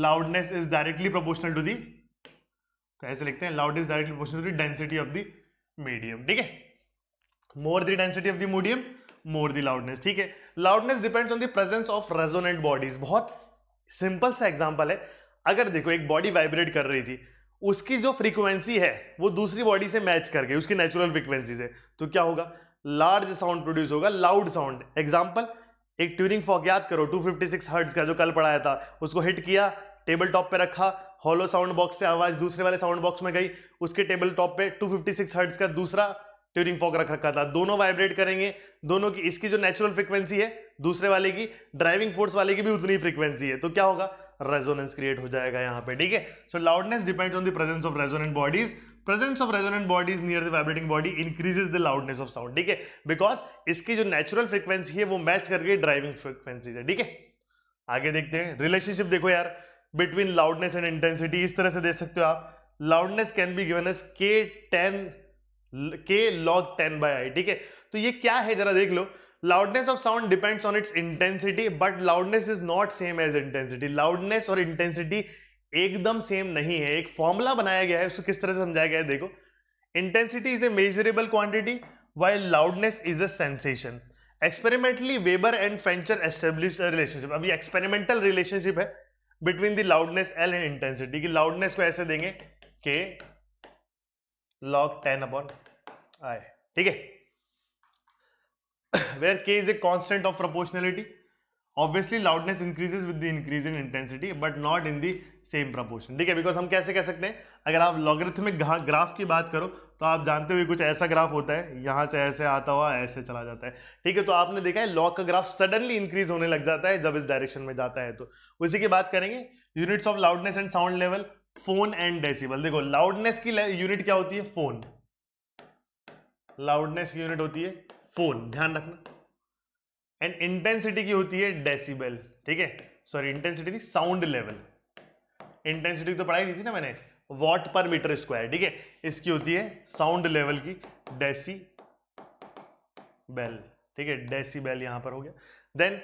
loudness is directly proportional to the तो ऐसे लिखते हैं loud is directly proportional to density of the medium ठीक है more the density of the medium more the loudness ठीक है loudness depends on the presence of resonant bodies बहुत simple सा एग्जाम्पल है अगर देखो एक बॉडी वाइब्रेट कर रही थी उसकी जो फ्रीक्वेंसी है वो दूसरी बॉडी से मैच कर गई उसकी नेचुरल फ्रीक्वेंसी से तो क्या होगा लार्ज साउंड प्रोड्यूस होगा लाउड साउंड एग्जाम्पल एक ट्यूरिंग फॉक याद करो 256 हर्ट्ज का जो कल पढ़ाया था उसको हिट किया टेबल टॉप पे रखा हॉलो साउंड बॉक्स से आवाज दूसरे वाले साउंड बॉक्स में गई उसके टेबल टॉप पे 256 हर्ट्ज का दूसरा ट्यूरिंग फॉक रख रखा था दोनों वाइब्रेट करेंगे दोनों की इसकी जो नेचुरल फ्रिक्वेंसी है दूसरे वाले की ड्राइविंग फोर्स वाले की भी उतनी फ्रिक्वेंसी है तो क्या होगा रेजोनेंस क्रिएट हो जाएगा यहाँ पे ठीक है so loudness depends on the presence of resonant bodies presence of resonant bodies near the vibrating body increases the loudness of sound ठीक है बिकॉज इसकी जो नेचुरल फ्रिक्वेंसी है वो मैच करके ड्राइविंग फ्रिक्वेंसी है ठीक है आगे देखते हैं रिलेशनशिप देखो यार बिटवीन लाउडनेस एंड इंटेंसिटी इस तरह से देख सकते हो आप loudness can be given as k ten k log ten by I ठीक है तो ये क्या है जरा देख लो loudness of sound depends on its intensity but loudness is not same as intensity loudness और इंटेंसिटी एकदम सेम नहीं है एक फॉर्मूला बनाया गया है उसको किस तरह से समझाया गया है देखो intensity is a measurable quantity while loudness is a sensation experimentally Weber and Fechner establish relationship अभी एक्सपेरिमेंटल रिलेशनशिप है between the loudness L and intensity की लाउडनेस को ऐसे देंगे के लॉग टेन अपॉन आए ठीक है where k is a constant of proportionality obviously loudness increases with the increase in intensity but not in the same proportion ठीक है बिकॉज हम कैसे कह सकते हैं अगर आप लॉगरिथमिक ग्राफ की बात करो तो आप जानते हुए कुछ ऐसा ग्राफ होता है यहां से ऐसे आता हुआ ऐसे चला जाता है ठीक है तो आपने देखा है लॉग का ग्राफ सडनली इंक्रीज होने लग जाता है जब इस डायरेक्शन में जाता है तो उसी की बात करेंगे units of loudness and sound level phon and decibel देखो लाउडनेस की यूनिट क्या होती है फोन लाउडनेस की यूनिट होती है फोन ध्यान रखना एंड इंटेंसिटी की होती है डेसीबेल ठीक है सॉरी इंटेंसिटी नहीं साउंड लेवल इंटेंसिटी तो पढ़ाई दी थी ना मैंने वॉट पर मीटर स्क्वायर ठीक है इसकी होती है साउंड लेवल की डेसी बेल ठीक है डेसी बेल यहां पर हो गया देन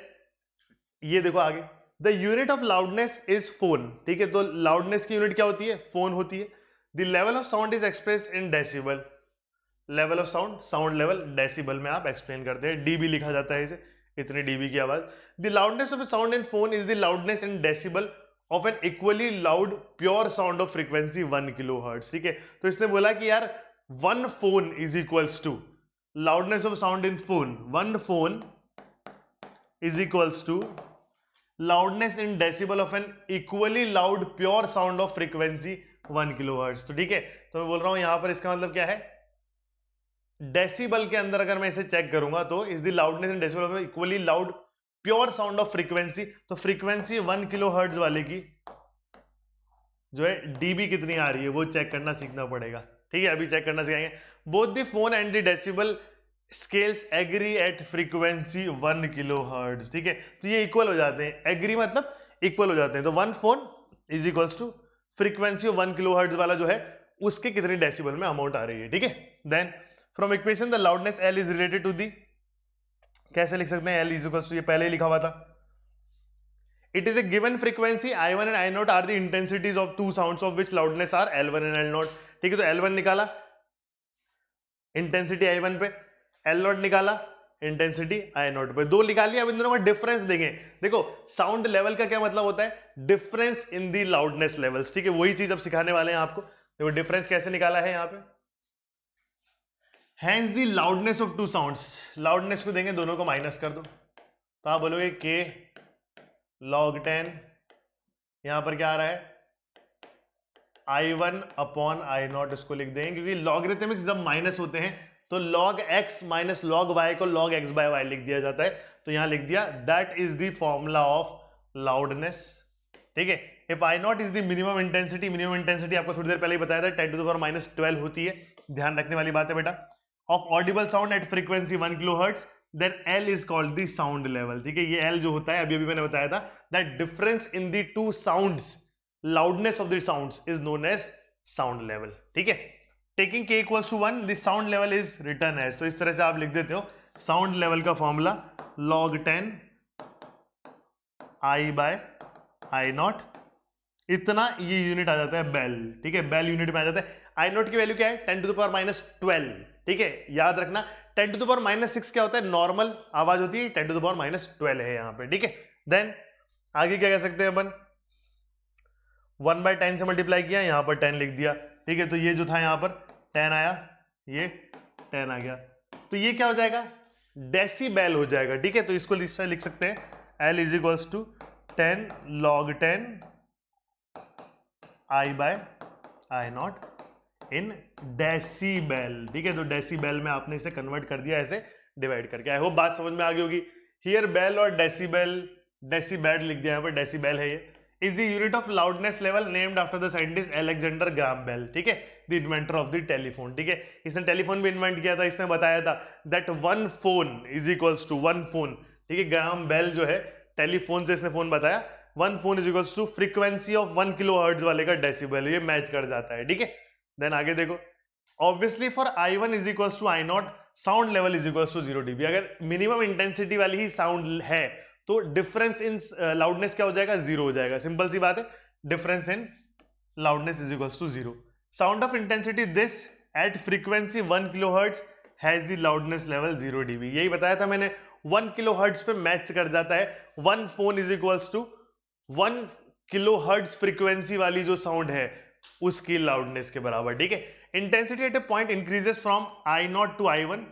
ये देखो आगे the unit of loudness is phon ठीक है तो लाउडनेस की यूनिट क्या होती है फोन होती है the level of sound is express in decibel level of sound sound level decibel में आप एक्सप्लेन करते हैं डीबी लिखा जाता है इसे इतने डीबी की आवाज the loudness of a sound in phon is the loudness in decibel of an equally loud pure sound of frequency one kilo hertz ठीक है तो इसने बोला कि यार one phon is equals to loudness of sound in phon one phon is equals to loudness in decibel of an equally loud pure sound of frequency one kilo hertz तो ठीक है तो मैं बोल रहा हूं यहां पर इसका मतलब क्या है डेसिबल के अंदर अगर मैं इसे चेक करूंगा तो is the loudness in decibel equally loud pure sound of frequency तो फ्रीक्वेंसी वन किलो हर्ट्ज वाले की जो है डीबी कितनी आ रही है वो चेक करना सीखना पड़ेगा ठीक है अभी चेक करना सिखाएंगे both the phon and the decibel scales agree at frequency one kilo hertz ठीक है तो ये इक्वल हो जाते हैं एग्री मतलब इक्वल हो जाते हैं तो one phon is equals to frequency one kilo hertz वाला जो है उसके कितने डेसिबल में अमाउंट आ रही है ठीक है then from equation the loudness L is related to the कैसे लिख सकते हैं एल इज इक्वल्स टू ये पहले ही लिखा हुआ था it is a given frequency I one and I not are the intensities of two sound of which loudness are L one and L not ठीक है तो एल वन निकाला intensity I one पे एल नॉट निकाला intensity I not पे दो निकालिए अब इन दोनों का डिफरेंस देंगे देखो साउंड लेवल का क्या मतलब होता है difference in the loudness levels ठीक है वही चीज अब सिखाने वाले हैं आपको देखो डिफरेंस कैसे निकाला है यहाँ पे hence the loudness of two sounds loudness को देंगे दोनों को माइनस कर दो तो आप बोलोगे के लॉग टेन यहां पर क्या आ रहा है I one upon I not इसको लिख देंगे क्योंकि लॉगरिथमिक जब माइनस होते हैं तो log x minus log y को लॉग एक्स बाय वाई लिख दिया जाता है तो यहां लिख दिया that is the formula of loudness ठीक है if I not is the minimum intensity minimum intensity आपको थोड़ी देर पहले ही बताया था ten to the minus twelve होती है ध्यान रखने वाली बात है बेटा of audible sound at frequency one kilo hertz then L is called the sound level ठीक है ये एल जो होता है अभी अभी मैंने बताया था that difference in the two sound loudness of the sound is known as sound level ठीक है taking K equals to one this sound level is return as तो इस तरह से आप लिख देते हो साउंड लेवल का formula log ten I by I not इतना ये यूनिट आ जाता है बेल ठीक है बेल यूनिट में आ जाता है आई नोट की वैल्यू क्या है ten to the power minus twelve ठीक है याद रखना ten to the power minus six क्या होता है नॉर्मल आवाज होती है ten to the power minus twelve है यहां पे ठीक है देन आगे क्या कह सकते हैं अपन वन बाय टेन से मल्टीप्लाई किया यहां पर टेन लिख दिया ठीक है तो ये जो था यहां पर टेन आया ये टेन आ गया तो ये क्या हो जाएगा डेसीबेल हो जाएगा ठीक है तो इसको इससे लिख सकते हैं L is equals to ten log ten I by I not in decibel ठीक है तो डेसीबेल में आपने इसे कन्वर्ट कर दिया ऐसे डिवाइड करके आई होप बात समझ में आ गई होगी हियर बेल और डेसीबेल डेसीबेल लिख दिया है पर डेसीबेल है ये is the unit of loudness level named after the scientist Alexander Graham Bell ठीक है the inventor of the telephone ठीक है इसने टेलीफोन भी इन्वेंट किया था इसने बताया था that one phon is equals to one phon ठीक है ग्राम बेल जो है टेलीफोन से इसने फोन बताया one phon is equals to frequency of one kilo hertz वाले का डेसिबल ये मैच कर जाता है ठीक है देन आगे देखो obviously for I one is equal to I not sound level is equal to zero dB अगर मिनिमम इंटेंसिटी वाली ही साउंड है तो डिफरेंस इन लाउडनेस क्या हो जाएगा जीरो हो जाएगा सिंपल सी बात है difference in loudness is equal to zero sound of intensity this at frequency one kilo hertz has the loudness level zero dB यही बताया था मैंने वन किलो हर्ट्स पे मैच कर जाता है one phon is is to one kilo hertz frequency वाली जो साउंड है उसकी लाउडनेस के बराबर ठीक है intensity at a point increases from I not to I one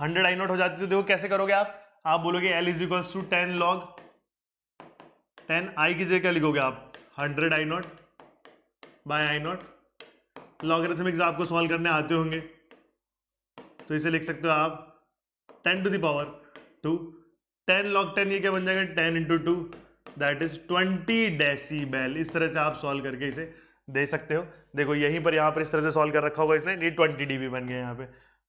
hundred I not हो जाती है तो देखो कैसे करोगे आप आप बोलोगे L is equals to ten log ten I की जगह क्या लिखोगे आप hundred I not by I not logarithmics आपको सॉल्व करने आते होंगे तो इसे लिख सकते हो आप ten to the power two ten log ten ये क्या बन जाएगा ten into two that is twenty decibel इस तरह से आप सॉल्व करके इसे दे सकते हो देखो यहीं पर यहां पर इस तरह से सॉल्व कर रखा होगा इसने ये ट्वेंटी डीबी बन गया यहाँ पे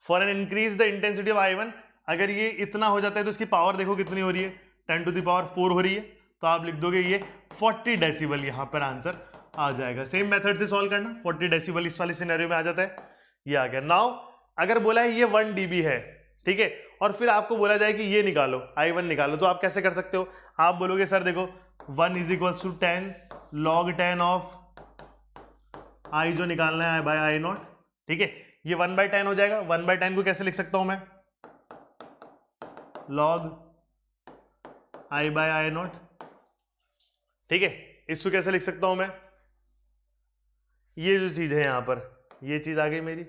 for an increase the intensity of I one अगर ये इतना हो जाता है तो इसकी पावर देखो कितनी हो रही है टेन टू दावर फोर हो रही है तो आप लिख दोगे ये फोर्टी डेसीबल यहाँ पर आंसर आ जाएगा सेम मेथड से सॉल्व करना फोर्टी डेसीबल इस वाले सिनेरियो में आ जाता है ये आ गया नाउ अगर बोला है ये वन डीबी है ठीक है और फिर आपको बोला जाए कि ये निकालो आई वन निकालो तो आप कैसे कर सकते हो आप बोलोगे सर देखो one is equals to ten log ten of I जो निकालना है आई बाय आई नॉट ठीक है ये वन बाय टेन हो जाएगा वन बाय टेन को कैसे लिख सकता हूं मैं log I by I not ठीक है इसको कैसे लिख सकता हूं मैं ये जो चीज है यहां पर ये चीज आ गई मेरी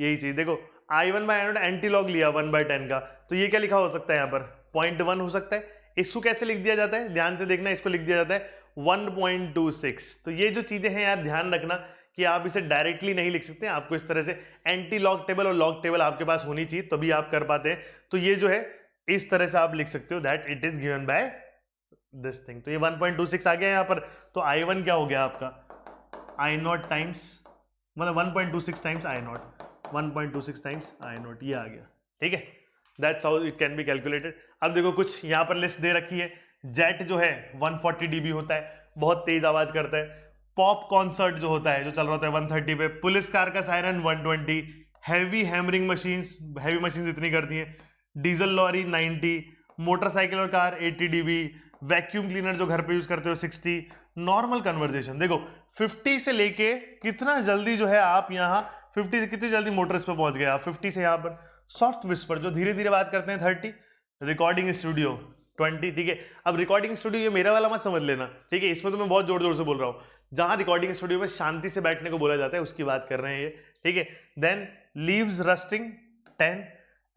यही चीज देखो I one by not anti log लिया वन बाय टेन का तो ये क्या लिखा हो सकता है यहां पर पॉइंट वन हो सकता है इसको कैसे लिख दिया जाता है ध्यान से देखना इसको लिख दिया जाता है 1.26 तो ये जो चीजें हैं यार ध्यान रखना कि आप इसे डायरेक्टली नहीं लिख सकते आपको इस तरह से एंटी लॉग टेबल और लॉग टेबल आपके पास होनी चाहिए तभी आप कर पाते हैं तो ये जो है इस तरह से आप लिख सकते हो that it is given by this thing तो ये 1.26 आ गया यहाँ पर तो I1 क्या हो गया आपका आई नॉट टाइम्स मतलब 1.26 times I not 1.26 times I not ये आ गया ठीक है that's how it can be calculated अब देखो कुछ यहां पर लिस्ट दे रखी है जेट जो है 140 डीबी होता है बहुत तेज आवाज करता है पॉप कॉन्सर्ट जो होता है जो चल रहा होता है 130 पे पुलिस कार का siren 120 heavy hammering machines heavy machines इतनी करती हैं डीजल लॉरी 90 मोटरसाइकिल और कार 80 डीबी वैक्यूम क्लीनर जो घर पे यूज करते हो 60 नॉर्मल कन्वर्जेशन देखो 50 से लेके कितना जल्दी जो है आप यहाँ 50 से कितनी जल्दी मोटर्स पे पहुंच गए आप फिफ्टी से यहाँ पर सॉफ्ट विस्पर जो धीरे धीरे बात करते हैं थर्टी रिकॉर्डिंग स्टूडियो ट्वेंटी ठीक है अब रिकॉर्डिंग स्टूडियो ये मेरा वाला मत समझ लेना ठीक है इसमें तो मैं बहुत जोर जोर से बोल रहा हूँ जहाँ रिकॉर्डिंग स्टूडियो में शांति से बैठने को बोला जाता है उसकी बात कर रहे हैं ये ठीक है then leaves rustling ten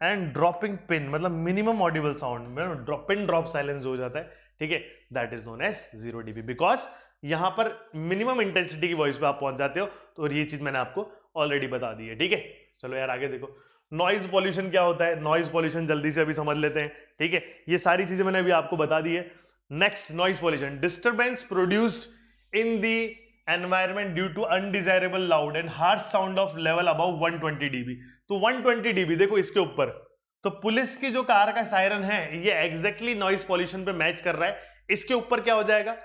and dropping pin मतलब minimum audible sound pin drop silence हो जाता है ठीक है that is known as zero dB because यहां पर मिनिमम इंटेंसिटी की वॉइस पे आप पहुंच जाते हो तो और ये चीज मैंने आपको ऑलरेडी बता दी है ठीक है चलो यार आगे देखो नॉइज पॉल्यूशन क्या होता है नॉइज पॉल्यूशन जल्दी से अभी समझ लेते हैं ठीक है ये सारी चीजें मैंने अभी आपको बता दी है next noise pollution disturbance produced in the environment due to undesirable loud and hard sound of level about 120 dB तो 120 डीबी देखो इसके ऊपर तो पुलिस की जो कार का सायरन है ये एग्जैक्टली नॉइस पॉल्यूशन पे मैच कर रहा है इसके ऊपर क्या हो जाएगा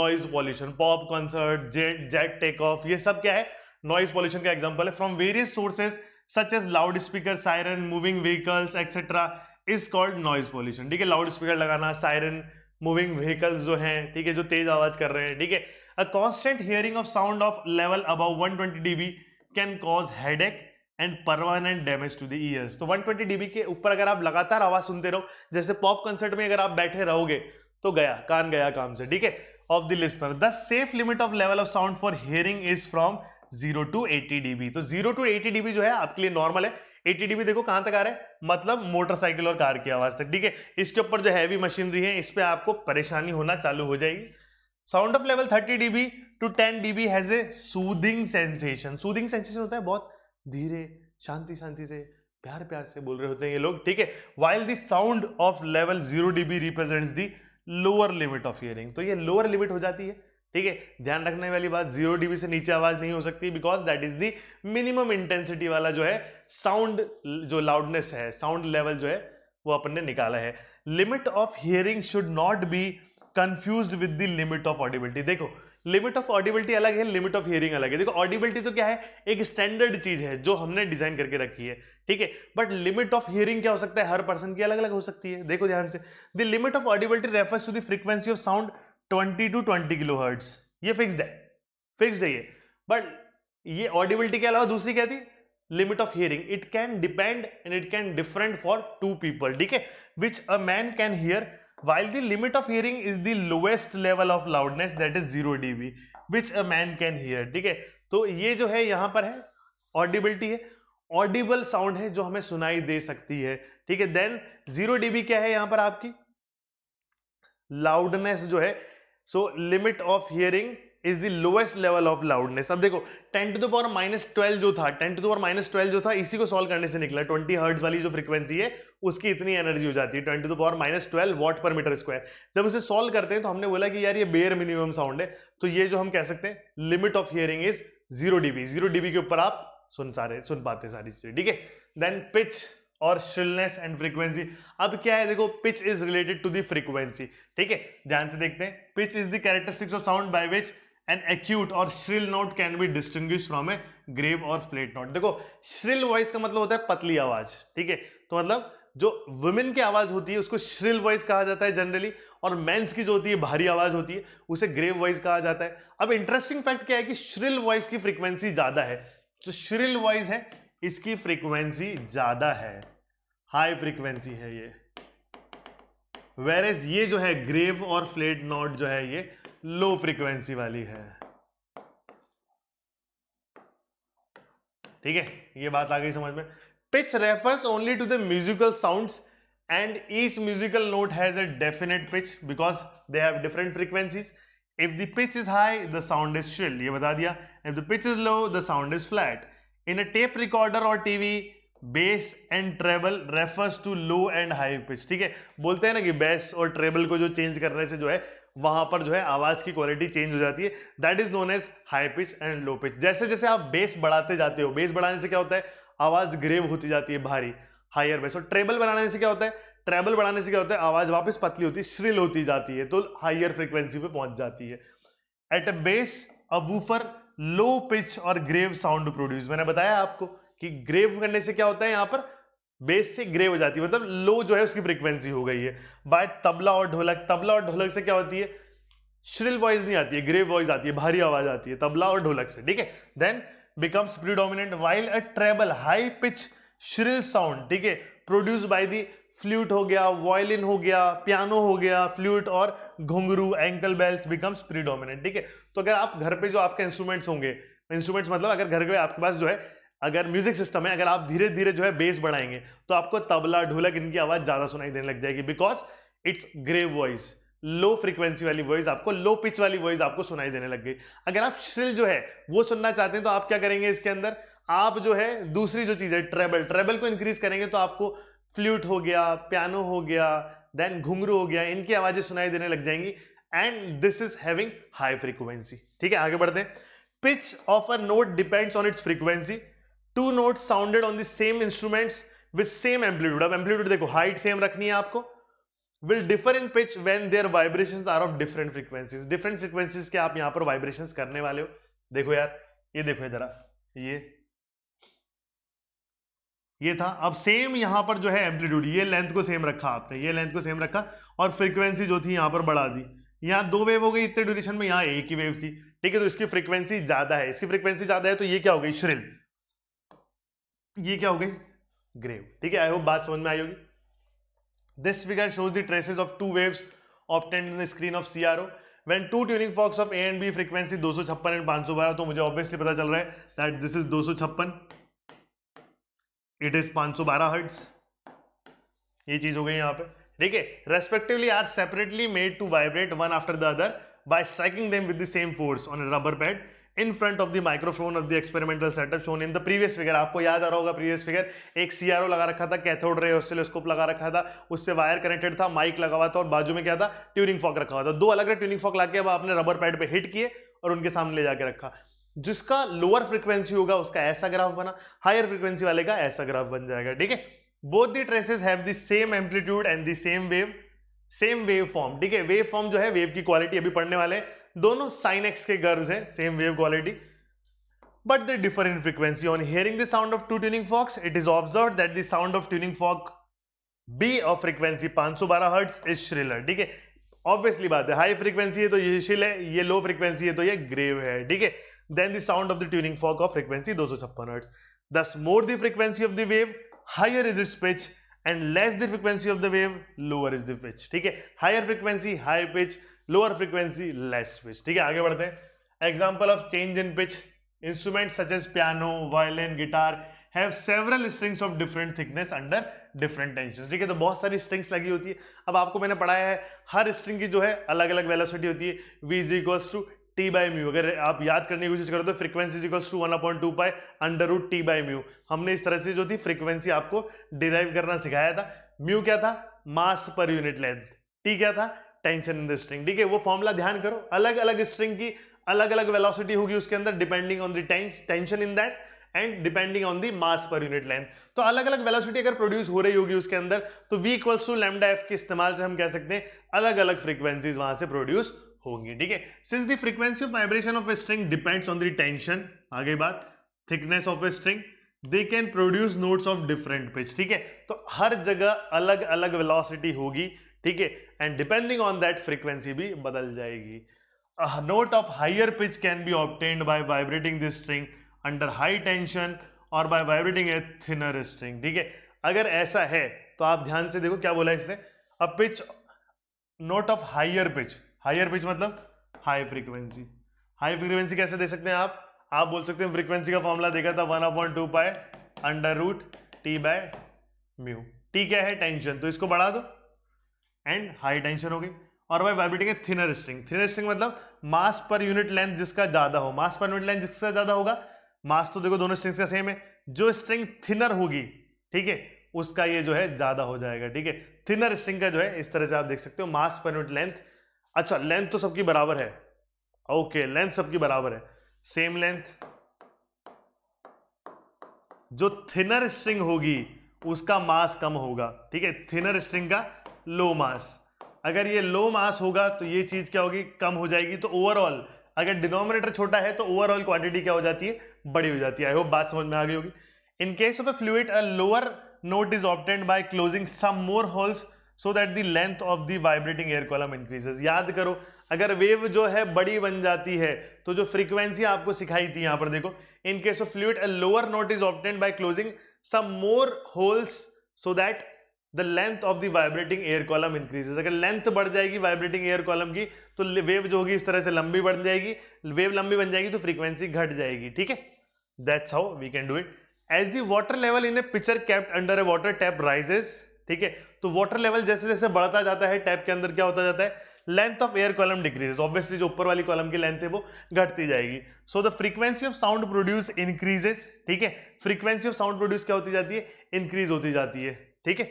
noise pollution pop concert jet jet take off ये सब क्या है नॉइज पॉल्यूशन का एग्जाम्पल है from various sources such as loud speaker siren moving vehicles etcetera is called noise pollution ठीक है लाउड स्पीकर लगाना सायरन मूविंग व्हीकल्स जो हैं ठीक है जो तेज आवाज कर रहे हैं ठीक है a constant hearing of sound of level about 120 dB can cause headache and permanent damage to the ears तो 120 डीबी के ऊपर अगर आप लगातार आवाज सुनते रहो जैसे पॉप कंसर्ट में अगर आप बैठे रहोगे तो गया कान गया काम से ठीक है of the listener the safe limit of level of sound for hearing is from 0 to 80 dB तो 0 टू 80 डीबी जो है आपके लिए नॉर्मल है एटी डीबी देखो कहां तक आ रहा है मतलब मोटरसाइकिल और कार की आवाज तक ठीक है इसके ऊपर जो हैवी मशीनरी है इस पर आपको परेशानी होना चालू हो जाएगी sound of level thirty dB to ten dB has a soothing sensation soothing sensation होता है बहुत धीरे शांति शांति से प्यार प्यार से बोल रहे होते हैं ये लोग ठीक है while the sound of level zero dB represents the lower limit of hearing तो ये लोअर लिमिट हो जाती है ठीक है ध्यान रखने वाली बात जीरो डीबी से नीचे आवाज नहीं हो सकती because that is the minimum intensity वाला जो है साउंड जो लाउडनेस है साउंड लेवल जो है वो अपन ने निकाला है limit of hearing should not be confuse with the limit of audibility देखो लिमिट ऑफ ऑडिबिलिटी अलग है लिमिट ऑफ हियरिंग अलग है देखो ऑडिबिलिटी तो क्या है एक स्टैंडर्ड चीज है जो हमने डिजाइन करके रखी है ठीक है बट लिमिट ऑफ हियरिंग क्या हो सकता है हर पर्सन की अलग अलग हो सकती है देखो ध्यान से the limit of audibility refers to the frequency of sound twenty to twenty kilo hertz ये फिक्स्ड है फिक्स्ड है ये बट ये ऑडिबिलिटी के अलावा दूसरी क्या थी limit of hearing it can depend and it can different for two people ठीक है which a man can hear while the limit of hearing is the lowest level of loudness that is 0 dB which a man can hear ठीक है तो ये जो है यहां पर है ऑडिबिलिटी है ऑडिबल साउंड है जो हमें सुनाई दे सकती है ठीक है देन जीरो डीबी क्या है यहां पर आपकी लाउडनेस जो है so limit of hearing is the lowest level of loudness अब देखो 10 to the power minus twelve जो था ten to the power minus twelve जो था इसी को सॉल्व करने से निकला ट्वेंटी हर्ट्स वाली जो फ्रीक्वेंसी है उसकी इतनी एनर्जी हो जाती है twenty two power minus twelve watt per metre square जब उसे सॉल्व करते हैं तो हमने बोला कि यार ये बेयर मिनिमम साउंड है तो ये जो हम कह सकते हैं limit of hearing is zero dB zero dB के ऊपर आप सुन सारे सुन पाते सारी चीजें ठीक है देन पिच और श्रिलनेस एंड फ्रीक्वेंसी अब क्या है देखो pitch is related to the frequency ठीक है ध्यान से देखते हैं pitch is characteristics of sound by which an acute और shrill note can be distinguish from a grave और फ्लेट नोट देखो श्रिल वॉइस का मतलब होता है पतली आवाज ठीक है तो मतलब जो वुमेन की आवाज होती है उसको श्रिल वॉइस कहा जाता है जनरली और मेंस की जो होती है भारी आवाज होती है उसे ग्रेव वॉइस कहा जाता है अब इंटरेस्टिंग फैक्ट क्या है कि श्रिल वॉइस की फ्रीक्वेंसी ज्यादा है जो श्रिल वॉइस है इसकी फ्रीक्वेंसी ज्यादा है हाई फ्रीक्वेंसी है ये वेर वेरेस ये जो है ग्रेव और फ्लेट नॉट जो है ये लो फ्रीक्वेंसी वाली है ठीक है ये बात आ गई समझ में pitch refers only to the musical sound and this musical note has a definite pitch because they have different frequencies if the pitch is high the sound is shrill ये बता दिया if the pitch is low the sound is flat in a tape recorder और TV bass and treble refers to low and high pitch ठीक है बोलते हैं ना कि बेस और ट्रेबल को जो चेंज करने से जो है वहां पर जो है आवाज की क्वालिटी चेंज हो जाती है that is known as high pitch and low pitch जैसे जैसे आप बेस बढ़ाते जाते हो बेस बढ़ाने से क्या होता है आवाज ग्रेव होती जाती है भारी हायर बेस और ट्रेबल बनाने से क्या होता है ट्रेबल बढ़ाने से क्या होता है आवाज वापस पतली होती है श्रिल होती जाती है तो हायर फ्रिक्वेंसी पे पहुंच जाती है at a bass a woofer low pitch और ग्रेव साउंड प्रोड्यूस मैंने बताया आपको कि ग्रेव करने से क्या होता है यहां पर बेस से ग्रे हो जाती है मतलब लो जो है उसकी फ्रीक्वेंसी हो गई है बाय तबला और ढोलक तबला और ढोलक से क्या होती है श्रिल वॉइस नहीं आती है ग्रे वॉइस आती है भारी आवाज आती है तबला और ढोलक से ठीक है then becomes predominant while a treble high pitch shrill sound ठीक है प्रोड्यूस बाय दी फ्लूट हो गया वॉयलिन हो गया पियानो हो गया फ्लूट और घुंगरू एंकल बेल्स बिकम्स प्रीडोमिनेंट ठीक है तो अगर आप घर पे जो आपके इंस्ट्रूमेंट्स होंगे इंस्ट्रूमेंट्स मतलब अगर घर पे आपके पास जो है अगर म्यूजिक सिस्टम है अगर आप धीरे धीरे जो है बेस बढ़ाएंगे तो आपको तबला ढोलक इनकी आवाज ज्यादा सुनाई देने लग जाएगी because it's grave voice low frequency वाली वॉइस आपको लो पिच वाली वॉइस आपको सुनाई देने लग गई अगर आप श्रिल जो है वो सुनना चाहते हैं तो आप क्या करेंगे इसके अंदर आप जो है दूसरी जो चीज है ट्रेबल ट्रेबल को इंक्रीज करेंगे तो आपको फ्लूट हो गया पियानो हो गया देन घुंगरू हो गया इनकी आवाजें सुनाई देने लग जाएंगी and this is having high frequency ठीक है आगे बढ़ते हैं pitch of a note depends on its frequency two notes sounded on the same instruments with same amplitude अब एम्पलीट्यूड देखो हाइट सेम रखनी है आपको will differ in pitch when their vibration are of different frequencies different frequencies के आप यहां पर vibration करने वाले हो देखो यार ये देखो जरा ये ये था अब सेम यहां पर जो है एम्पलीट्यूड ये लेंथ को सेम रखा आपने ये लेंथ को सेम रखा और फ्रीक्वेंसी जो थी यहां पर बढ़ा दी यहां दो वेव हो गई इतने ड्यूरेशन में यहां एक ही वेव थी ठीक है तो इसकी फ्रीक्वेंसी ज्यादा है इसकी फ्रीक्वेंसी ज्यादा है तो ये क्या हो गई श्रिल ये क्या हो गई ग्रेव ठीक है आई होप बात समझ में आई होगी this figure shows the traces of two waves obtained in the screen of CRO when two tuning forks of A and B frequency 256 and 512 तो मुझे ऑब्वियसली पता चल रहा है that this is 256 it is 512 hertz ये चीज हो गई यहां पे ठीक है respectively are separately made to vibrate one after the other by striking them with the same force on a rubber pad in front of the microphone of the experimental setup shown in the previous figure आपको याद आ रहा होगा previous figure एक CRO लगा रखा था cathode ray oscilloscope लगा रखा था उससे वायर कनेक्टेड था माइक लगा हुआ था और बाजू में क्या था ट्यूनिंग फॉक रखा हुआ था दो अलग अलग ट्यूनिंग फॉक लाके अब आपने रबर पैड पे हिट किए और उनके सामने ले जाके रखा जिसका लोअर फ्रिक्वेंसी होगा उसका ऐसा ग्राफ बना हायर फ्रिक्वेंसी वाले का ऐसा ग्राफ बन जाएगा ठीक है both the traces have the same amplitude and the same wave same wave form ठीक है वेव फॉर्म जो है वेव की क्वालिटी अभी पढ़ने वाले हैं दोनों साइन एक्स के गर्व हैं same wave quality but they differ in frequency. On hearing the sound of two tuning forks, it is observed that the sound of tuning fork B of frequency 512 hertz is shriller ठीक है obviously बात है high frequency है तो ये शिल है ये लो फ्रीक्वेंसी है तो ये ग्रेव है ठीक है then the sound of the tuning fork of frequency दो hertz thus more the frequency of the wave higher is its pitch and less the frequency of the wave lower is the pitch ठीक है higher frequency high pitch lower frequency less pitch ठीक है आगे बढ़ते हैं example of change in pitch instrument such as piano violin guitar have several strings of different thickness under different tension ठीक है तो बहुत सारी स्ट्रिंग्स लगी होती है अब आपको मैंने पढ़ाया है हर स्ट्रिंग की जो है अलग अलग वेलोसिटी होती है v is equals to T by mu अगर आप याद करने की कोशिश करो तो frequency is equals to one upon two pi under root T by mu हमने इस तरह से जो थी फ्रीक्वेंसी आपको डिराइव करना सिखाया था म्यू क्या था मास पर यूनिट लेंथ टी क्या था टेंशन इन द स्ट्रिंग ठीक है वो फॉर्मुला ध्यान करो अलग अलग स्ट्रिंग की अलग अलग वेलोसिटी होगी उसके अंदर depending on the tension in that and depending on the mass per unit length तो अलग अलग वेलोसिटी अगर प्रोड्यूस हो रही होगी उसके अंदर तो v equals to lambda f के इस्तेमाल से हम कह सकते हैं अलग अलग फ्रीक्वेंसीज वहां से प्रोड्यूस होंगी ठीक है since the frequency of vibration of a string depends on the tension आगे बात thickness of a string they can produce notes of different pitch ठीक है तो हर जगह अलग अलग वेलोसिटी होगी ठीक है and depending on that frequency भी बदल जाएगी note of higher pitch can be obtained by vibrating this string under high tension और by vibrating a thinner string ठीक है अगर ऐसा है तो आप ध्यान से देखो क्या बोला इसने a pitch note of higher pitch higher pitch मतलब हाई फ्रीक्वेंसी हाई फ्रीक्वेंसी कैसे दे सकते हैं आप आप बोल सकते हैं फ्रीक्वेंसी का फॉर्मुला देखा था one upon two pi under root T by mu T क्या है टेंशन तो इसको बढ़ा दो एंड हाई टेंशन हो गई और भाई वाइब्रेटिंग है थिनर स्ट्रिंग थिनर स्ट्रिंग मतलब मास पर यूनिट लेंथ जिसका ज्यादा हो मास पर यूनिट लेंथ जिसका ज्यादा होगा मास तो देखो दोनों स्ट्रिंग्स का सेम है जो स्ट्रिंग थिनर होगी ठीक है उसका ये जो है ज्यादा हो जाएगा ठीक है थिनर स्ट्रिंग का जो है इस तरह से आप देख सकते हो मास पर यूनिट लेंथ अच्छा लेंथ तो सबकी बराबर है ओके लेंथ सबकी बराबर है सेम लेंथ जो थिनर स्ट्रिंग होगी उसका मास कम होगा ठीक है थिनर स्ट्रिंग का लो मास अगर ये लो मास होगा तो ये चीज क्या होगी कम हो जाएगी तो ओवरऑल अगर डिनोमिनेटर छोटा है तो ओवरऑल क्वांटिटी क्या हो जाती है बड़ी हो जाती है आई होप बात समझ में आ गई होगी in case of a flute a lower note is obtained by closing some more holes so that the length of the vibrating air column increases याद करो अगर वेव जो है बड़ी बन जाती है तो जो फ्रीक्वेंसी आपको सिखाई थी यहां पर देखो in case of flute a lower note is obtained by closing some more holes so that the length of the vibrating air column increases अगर लेंथ बढ़ जाएगी वाइब्रेटिंग एयर कॉलम की तो वेव जो होगी इस तरह से लंबी बढ़ जाएगी वेव लंबी बन जाएगी तो फ्रीक्वेंसी घट जाएगी ठीक है that's how we can do it as the water level in a pitcher kept under a water tap rises ठीक है तो वाटर लेवल जैसे जैसे बढ़ता जाता है टैप के अंदर क्या होता जाता है length of air column decreases obviously जो ऊपर वाली कॉलम की लेंथ है वो घटती जाएगी so the frequency of sound produce increases ठीक है फ्रीक्वेंसी ऑफ साउंड प्रोड्यूस क्या होती जाती है इंक्रीज होती जाती है ठीक है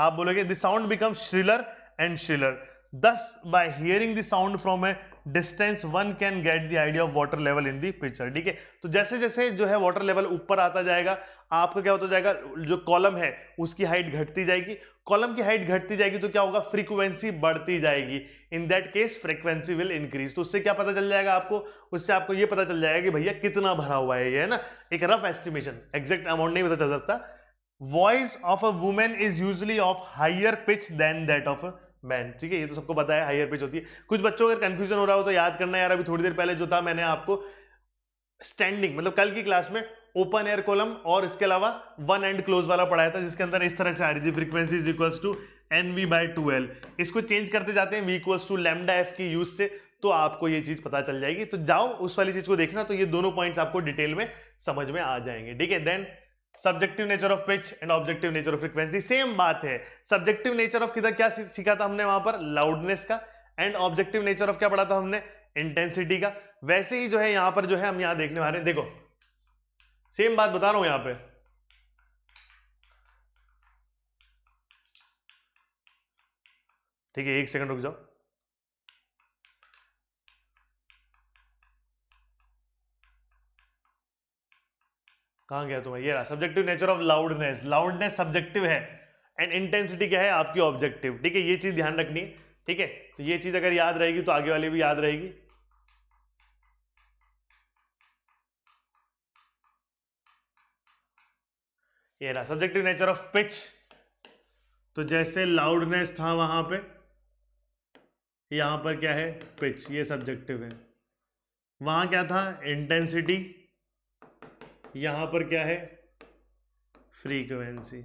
आप बोलोगे the sound become shriller and shriller thus by hearing the sound from a distance one can get the idea of water level in the pitcher ठीक है तो जैसे जैसे जो है वाटर लेवल ऊपर आता जाएगा आपका क्या होता जाएगा जो कॉलम है उसकी हाइट घटती जाएगी कॉलम की हाइट घटती जाएगी तो क्या होगा फ्रीक्वेंसी बढ़ती जाएगी in that case frequency will increase तो उससे क्या पता चल जाएगा आपको उससे आपको ये पता चल जाएगा कि भैया कितना भरा हुआ है ये है ना एक रफ एस्टिमेशन एग्जैक्ट अमाउंट नहीं पता चल सकता voice of a women is usually of higher pitch than that of a man ठीक है ये तो सबको पता है हाइयर पिच होती है कुछ बच्चों अगर कंफ्यूजन हो रहा हो तो याद करना यार अभी थोड़ी देर पहले जो था मैंने आपको स्टैंडिंग मतलब कल की क्लास में ओपन एयर कॉलम और इसके अलावा वन एंड क्लोज वाला पढ़ाया था जिसके अंदर इस तरह से आ रही थी frequency is equals to n v by two l इसको चेंज करते जाते हैं v equals to lambda f की यूज से तो आपको ये चीज पता चल जाएगी तो जाओ उस वाली चीज को देखना तो ये दोनों पॉइंट्स आपको डिटेल में समझ में आ जाएंगे ठीक है then subjective nature of pitch and objective nature of frequency same बात है सब्जेक्टिव नेचर ऑफ किधर क्या सीखा था हमने वहां पर लाउडनेस का एंड ऑब्जेक्टिव नेचर ऑफ क्या पढ़ा था हमने इंटेंसिटी का वैसे ही जो है यहां पर जो है हम यहां देखने वाले हैं देखो सेम बात बता रहा हूं यहां पे ठीक है एक सेकंड रुक जाओ कहां गया तुम्हें ये रहा subjective nature of loudness loudness subjective है एंड इंटेंसिटी क्या है आपकी ऑब्जेक्टिव ठीक है ये चीज ध्यान रखनी है ठीक है तो ये चीज अगर याद रहेगी तो आगे वाली भी याद रहेगी ये रहा सब्जेक्टिव नेचर ऑफ पिच तो जैसे लाउडनेस था वहां पे यहां पर क्या है पिच ये सब्जेक्टिव है वहां क्या था इंटेंसिटी यहां पर क्या है फ्रीक्वेंसी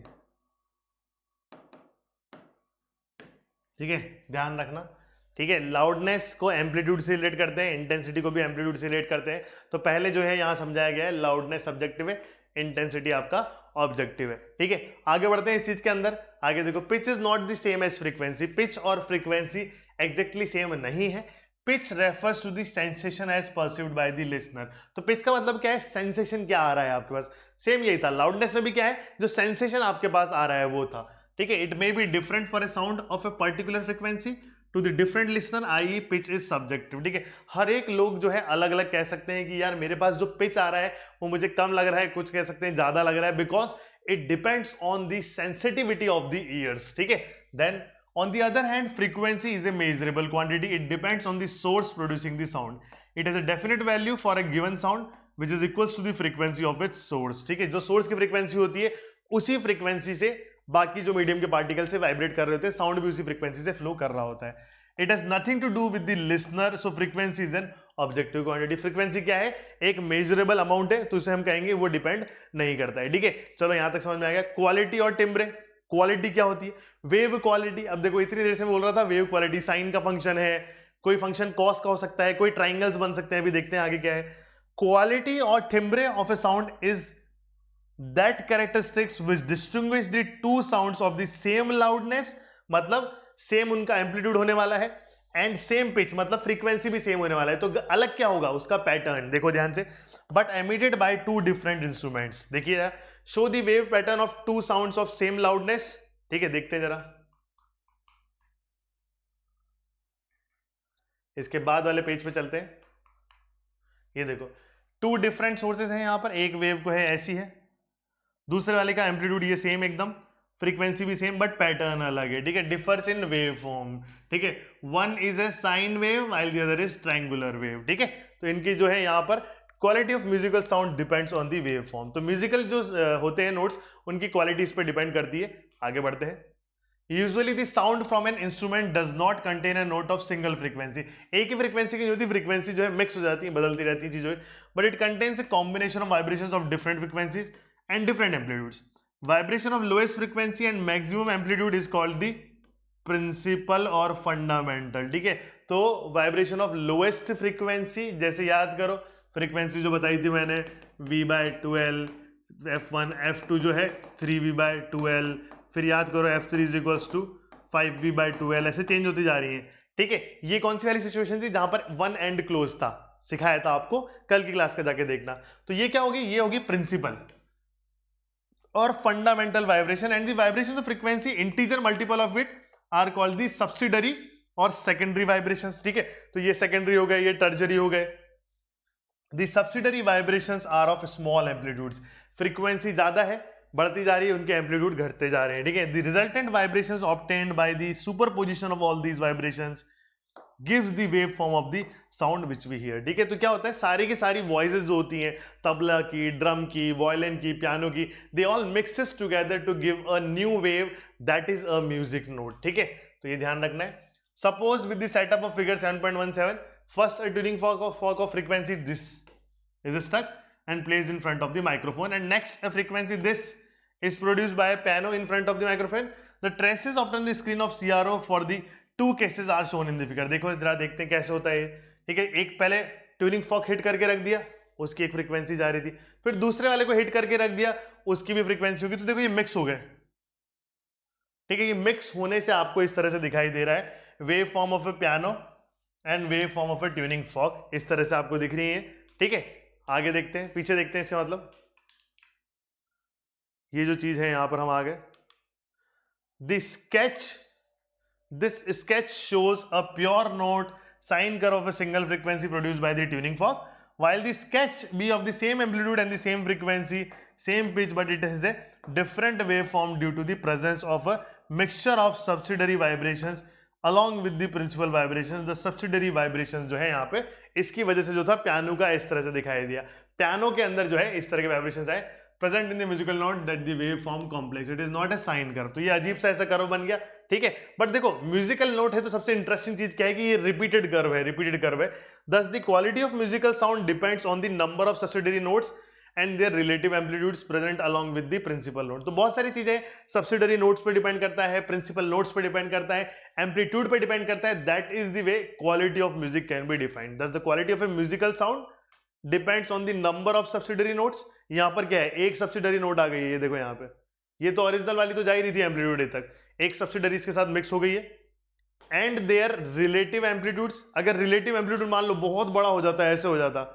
ठीक है ध्यान रखना ठीक है लाउडनेस को एम्पलीट्यूड से रिलेट करते हैं इंटेंसिटी को भी एम्पलीट्यूड से रिलेट करते हैं तो पहले जो है यहां समझाया गया है लाउडनेस सब्जेक्टिव है इंटेंसिटी आपका ऑब्जेक्टिव है ठीक है आगे बढ़ते हैं इस चीज के अंदर आगे देखो pitch is not the same as frequency pitch और फ्रीक्वेंसी एग्जैक्टली सेम नहीं है pitch refers to sensation as perceived by the listener तो पिच का मतलब क्या है सेंसेशन क्या आ रहा है आपके पास सेम यही था लाउडनेस में भी क्या है जो सेंसेशन आपके पास आ रहा है वो था ठीक है it may be different for a sound of a particular frequency to the different listener I pitch is subjective ठीक है हर एक लोग जो है अलग अलग कह सकते हैं कि यार मेरे पास जो पिच आ रहा है वो मुझे कम लग रहा है कुछ कह सकते हैं ज्यादा लग रहा है because it depends on the sensitivity of the ears ठीक है then on the other hand frequency is a measurable quantity it depends on the source producing the sound it is a definite value for a given sound which is equals to the frequency of it source ठीक है जो source की frequency होती है उसी frequency से बाकी जो मीडियम के पार्टिकल से वाइब्रेट कर रहे होते हैं साउंड भी उसी फ्रीक्वेंसी से फ्लो कर रहा होता है it has nothing to do with the listener so frequency is an objective quantity frequency क्या है एक मेजरेबल अमाउंट है तो उसे हम कहेंगे वो डिपेंड नहीं करता है ठीक है चलो यहां तक समझ में आ गया क्वालिटी और टिम्बरे क्वालिटी क्या होती है वेव क्वालिटी अब देखो इतनी देर से बोल रहा था वेव क्वालिटी साइन का फंक्शन है कोई फंक्शन कॉस का हो सकता है कोई ट्राइंगल्स बन सकते हैं अभी देखते हैं आगे क्या है क्वालिटी और timbre of a sound is that characteristics which distinguish two sound of the same loudness मतलब सेम उनका एम्पलीट्यूड होने वाला है एंड सेम पिच मतलब फ्रीक्वेंसी भी सेम होने वाला है तो अलग क्या होगा उसका पैटर्न देखो ध्यान से but emitted by two different instruments देखिए show the wave pattern of two sounds of same loudness ठीक है देखते हैं जरा इसके बाद वाले पेज पे चलते हैं ये देखो टू डिफरेंट सोर्सेस हैं यहां पर एक वेव को है ऐसी है दूसरे वाले का एम्पलीट्यूड ये सेम एकदम फ्रीक्वेंसी भी सेम बट पैटर्न अलग है ठीक है डिफर्स इन वेव फॉर्म ठीक है one is a sine wave while the other is triangular wave ठीक है तो इनकी जो है यहां पर quality of musical sound depends on the wave form तो म्यूजिकल जो होते हैं नोट्स उनकी क्वालिटी इस पर डिपेंड करती है आगे बढ़ते हैं usually the sound from an instrument does not contain a note of single frequency एक ही फ्रीक्वेंसी की जो होती फ्रीक्वेंसी जो है मिक्स हो जाती है बदलती रहती है चीज़ों but it contains a combination of vibration of different frequencies and different amplitudes vibration of lowest frequency and maximum amplitude is called the principal और फंडामेंटल ठीक है तो वाइब्रेशन ऑफ लोएस्ट फ्रीक्वेंसी जैसे याद करो फ्रीक्वेंसी जो बताई थी मैंने V by twelve F one F two जो है थ्री वी बाय ट्वेल्व फिर याद करो F three is equals to five V by twelve ऐसे चेंज होती जा रही हैं ठीक है ये कौन सी वाली सिचुएशन थी जहां पर वन एंड क्लोज था सिखाया था आपको कल की क्लास का जाके देखना तो ये क्या होगी ये होगी प्रिंसिपल और fundamental vibration and the vibration of frequency integer multiple of it are called the subsidiary और सेकेंडरी वाइब्रेशन ठीक है तो ये सेकेंडरी हो गए ये टर्जरी हो गए the subsidiary vibrations are of small amplitudes frequency ज्यादा है बढ़ती जा रही है उनके एम्पलीट्यूड घटते जा रहे हैं ठीक है the resultant vibration obtained by the superposition of all these vibration gives the wave form of the sound which we hear ठीक है तो क्या होता है सारी की सारी वॉइस जो होती हैं तबला की ड्रम की वॉयलिन की पियानो की they all mixes together to give a new wave that is a music note ठीक है तो ये ध्यान रखना है suppose with the setup of figure seven point one seven First a tuning fork of, fork of frequency this is stuck and placed in front of the microphone and next a frequency this is produced by a piano in front of the microphone. The traces obtained the screen of CRO for the two cases are shown in the figure. dekho zara dekhte hain kaise hota hai theek hai ek pehle tuning fork hit karke rakh diya uski ek frequency ja rahi thi fir dusre wale ko hit karke rakh diya uski bhi frequency hogi to dekho ye mix ho gaye ठीक है ये mix होने से आपको इस तरह से दिखाई दे रहा है wave form of a piano and wave form of a tuning fork इस तरह से आपको दिख रही है ठीक है आगे देखते हैं पीछे देखते हैं इसका मतलब ये जो चीज है यहां पर हम आ गए sketch this sketch shows a pure note sine curve of a single frequency produced by the tuning fork while the sketch B of the same amplitude and the same frequency same pitch but it is a different wave form due to the presence of a mixture of subsidiary vibration along with the principal vibration the subsidiary vibration जो है यहाँ पे इसकी वजह से जो था piano का इस तरह से दिखाई दिया पियानो के अंदर जो है इस तरह के वाइब्रेशन आए present in the musical note that the wave form complex it is not a sine curve तो ये अजीब सा ऐसा कर्व बन गया ठीक है बट देखो म्यूजिकल नोट है तो सबसे इंटरेस्टिंग चीज क्या है कि ये रिपीटेड कर्व है रिपीटेड कर्व है thus the quality of musical sound depends on the number of subsidiary notes and their relative amplitudes present along with the principal note तो बहुत सारी चीजें सब्सिडरी नोट्स पर डिपेंड करता है प्रिंसिपल नोट्स पर डिपेंड करता है एम्पलीट्यूड पर डिपेंड करता है that is the way quality of music can be defined thus the quality of a musical sound depends on the number of subsidiary notes यहां पर क्या है एक सब्सिडरी नोट आ गई है ये देखो यहां पे ये तो ओरिजिनल वाली तो जा ही रही थी एम्पलीट्यूड तक एक सब्सिडरीज के साथ मिक्स हो गई है एंड देयर रिलेटिव एम्पलीट्यूड्स अगर रिलेटिव एम्पलीट्यूड मान लो बहुत बड़ा हो जाता है ऐसे हो जाता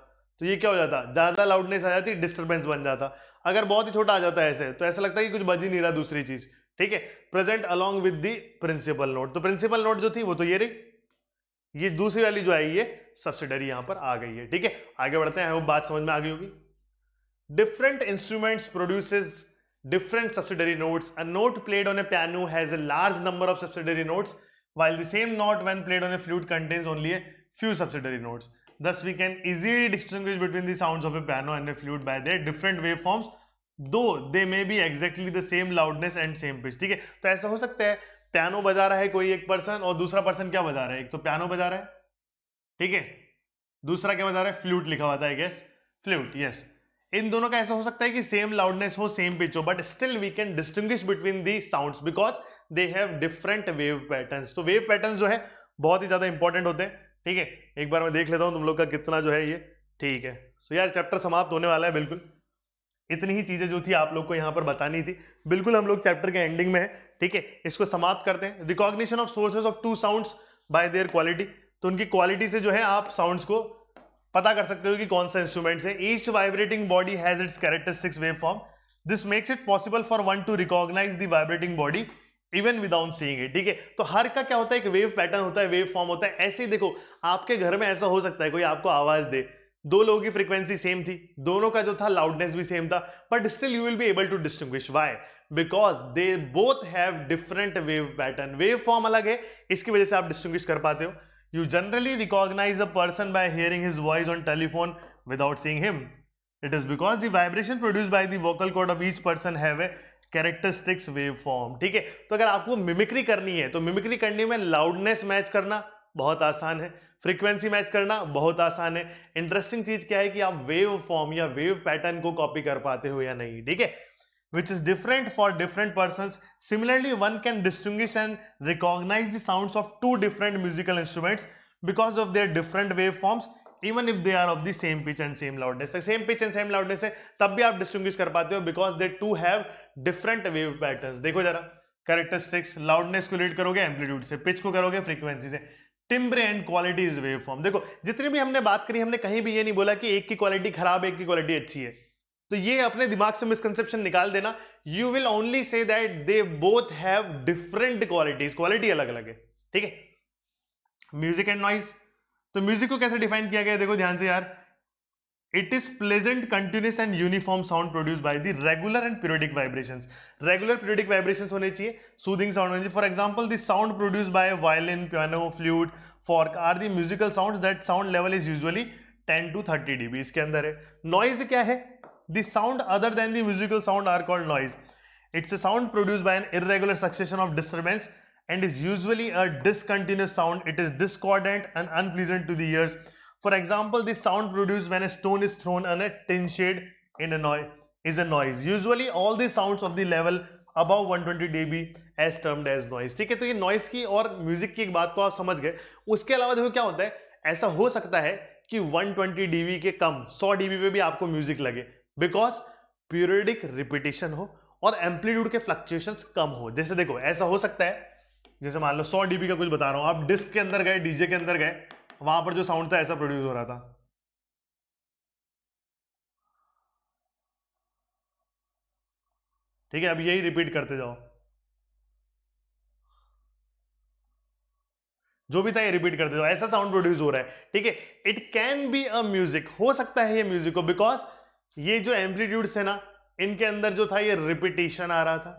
तो ये क्या हो जाता ज्यादा लाउडनेस आ जाती डिस्टर्बेंस बन जाता अगर बहुत ही छोटा आ जाता है ऐसे तो ऐसा लगता है कि कुछ बज ही नहीं रहा दूसरी चीज ठीक है present along with the principal note तो प्रिंसिपल नोट जो थी वो तो ये रही ये दूसरी वाली जो आई है सब्सिडरी यहां पर आ गई है ठीक है आगे बढ़ते हैं वो बात समझ में आ गई होगी different instrument produces different subsidiary note a note played on a piano has a large number of subsidiary note while the same note when played on a flute contains only a few subsidiary notes Thus, we can easily distinguish between the sounds of a piano and a flute by their different waveforms, though they may be exactly the same loudness and same pitch. ठीक है तो ऐसा हो सकता है piano बजा रहा है कोई एक पर्सन और दूसरा पर्सन क्या बजा रहा है एक तो पियानो बजा रहा है ठीक है दूसरा क्या बजा रहा है फ्लूट लिखा हुआ है आई फ्लूट यस इन दोनों का ऐसा हो सकता है कि सेम लाउडनेस हो सेम पिच हो but still we can distinguish between the sounds because they have different wave patterns तो वेव पैटर्न्स जो है बहुत ही ज्यादा इंपॉर्टेंट होते हैं ठीक है एक बार मैं देख लेता हूँ तुम लोग का कितना जो है ये ठीक है सो यार चैप्टर समाप्त होने वाला है बिल्कुल इतनी ही चीज़ें जो थी आप लोग को यहाँ पर बतानी थी बिल्कुल हम लोग चैप्टर के एंडिंग में है ठीक है इसको समाप्त करते हैं recognition of sources of two sounds by their quality तो उनकी क्वालिटी से जो है आप साउंड्स को पता कर सकते हो कि कौन सा इंस्ट्रूमेंट है each vibrating body has its characteristics wave form this makes it possible for one to recognize the vibrating body even without seeing it ठीक है तो हर का क्या होता है एक वेव पैटर्न होता है वेव फॉर्म होता है ऐसे ही देखो आपके घर में ऐसा हो सकता है कोई आपको आवाज दे दो लोगों की फ्रीक्वेंसी सेम थी दोनों का जो था लाउडनेस भी सेम था but still you will be able to distinguish why because they both have different wave pattern wave form अलग है इसकी वजह से आप डिस्टिंग्विश कर पाते हो you generally recognize a person by hearing his voice on telephone without seeing him it is because the vibration produce by the vocal cord of each person have a characteristics wave form ठीक है तो अगर आपको mimicry करनी है तो mimicry करने में लाउडनेस मैच करना बहुत आसान है फ्रीक्वेंसी मैच करना बहुत आसान है इंटरेस्टिंग चीज क्या है कि आप वेव फॉर्म या वेव पैटर्न को कॉपी कर पाते हो या नहीं ठीक है is different for different person similarly one can can and recognize the sound of two different musical instruments because of their different wave forms even if they are of the same pitch and same loudness same pitch and same loudness है तब भी आप distinguish कर पाते हो because they too have different wave pattern देखो जरा characteristics loudness को लीड करोगे एम्पलीट्यूड से पिच को करोगे फ्रीक्वेंसी से timbre and quality is wave form देखो जितनी भी हमने बात करी हमने कहीं भी ये नहीं बोला कि एक की क्वालिटी खराब एक की क्वालिटी अच्छी है तो ये अपने दिमाग से मिसकंसेप्शन निकाल देना you will only say that they both have different qualities quality अलग अलग है ठीक है म्यूजिक एंड नॉइस तो म्यूजिक को कैसे डिफाइन किया गया देखो ध्यान से यार It is pleasant, continuous and uniform sound produced by the regular and periodic vibrations. Regular periodic vibrations होने चाहिए, soothing sound होने चाहिए. For example, the sound produced by violin, piano, flute, fork are the musical sounds that sound level is usually 10 to 30 dB इसके अंदर है. Noise क्या है? The sound other than the musical sound are called noise. It's a sound produced by an irregular succession of disturbance and is usually a discontinuous sound. It is discordant and unpleasant to the ears. For example, the sound produced when a stone is thrown on a tin shade in a noise is a noise. Usually all the sounds of the level about 120 dB as termed as noise ठीक है तो ये noise की और music की एक बात तो आप समझ गए उसके अलावा देखो क्या होता है ऐसा हो सकता है कि 120 dB के कम 100 dB पे भी आपको म्यूजिक लगे बिकॉज पीरियडिक रिपीटेशन हो और एम्पलीट्यूड के फ्लक्चुएशन कम हो जैसे देखो ऐसा हो सकता है जैसे मान लो 100 dB का कुछ बता रहा हूं आप डिस्क के अंदर गए डीजे के अंदर गए वहां पर जो साउंड था ऐसा प्रोड्यूस हो रहा था ठीक है अब यही रिपीट करते जाओ जो भी था ये रिपीट करते जाओ ऐसा साउंड प्रोड्यूस हो रहा है ठीक है it can be a music हो सकता है ये म्यूजिक को बिकॉज ये जो एम्पलीट्यूड है ना इनके अंदर जो था ये रिपीटेशन आ रहा था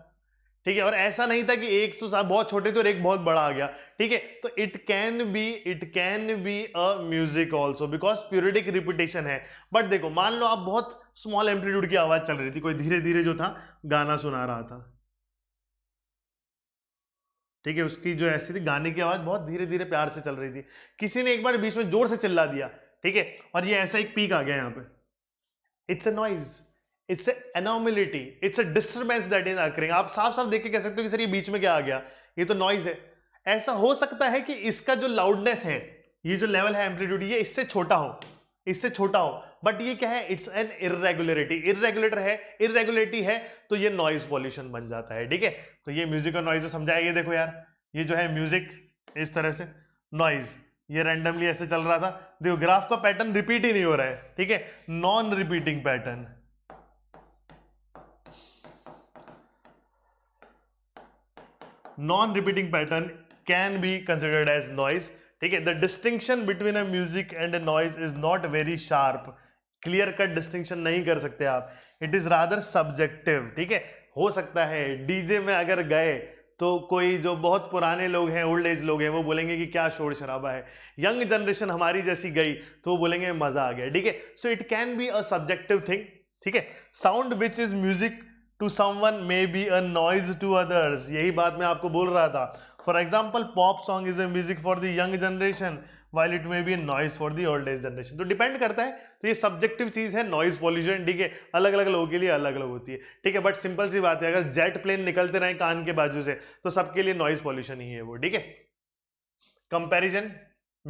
ठीक है और ऐसा नहीं था कि एक तो बहुत छोटे थे और एक बहुत बड़ा आ गया ठीक है तो it can be it can be a music also because periodic repetition है बट देखो मान लो आप बहुत स्मॉल एम्पलीट्यूड की आवाज चल रही थी कोई धीरे धीरे जो था गाना सुना रहा था ठीक है उसकी जो ऐसी थी गाने की आवाज बहुत धीरे धीरे प्यार से चल रही थी किसी ने एक बार बीच में जोर से चिल्ला दिया ठीक है और ये ऐसा एक पीक आ गया यहां पे it's a noise it's anomaly it's a disturbance that is occurring आप साफ साफ देख के कह सकते हो कि सर ये बीच में क्या आ गया ये तो नॉइज है ऐसा हो सकता है कि इसका जो लाउडनेस है ये जो लेवल है एम्पलीट्यूड ये इससे छोटा हो इससे छोटा हो बट ये क्या है इट्स एन इरेगुलरिटी इरेगुलेटर है इरेगुलरिटी है तो ये नॉइज पॉल्यूशन बन जाता है ठीक है तो ये म्यूजिक और नॉइज समझाया ये देखो यार ये जो है म्यूजिक इस तरह से नॉइज ये रैंडमली ऐसे चल रहा था देखो ग्राफ का पैटर्न रिपीट ही नहीं हो रहा है ठीक है non repeating pattern non repeating pattern can be considered as noise ठीक है the distinction between a music and noise is not very sharp clear cut distinction नहीं कर सकते आप इट इज रादर सब्जेक्टिव ठीक है हो सकता है डीजे में अगर गए तो कोई जो बहुत पुराने लोग हैं ओल्ड एज लोग हैं वो बोलेंगे कि क्या शोर शराबा है यंग जनरेशन हमारी जैसी गई तो वो बोलेंगे मजा आ गया ठीक है so it can be a subjective thing ठीक है sound which is music to someone may be a noise to others यही बात मैं आपको बोल रहा था for example pop song is a music for the young generation while it may be noise for the old age generation तो depend करता है तो ये सब्जेक्टिव चीज़ है नॉइज पॉल्यूशन ठीक है अलग अलग लोगों के लिए अलग अलग होती है ठीक है बट सिंपल सी बात है अगर जेट प्लेन निकलते रहे कान के बाजू से तो सबके लिए नॉइज पॉल्यूशन ही है वो ठीक है कंपेरिजन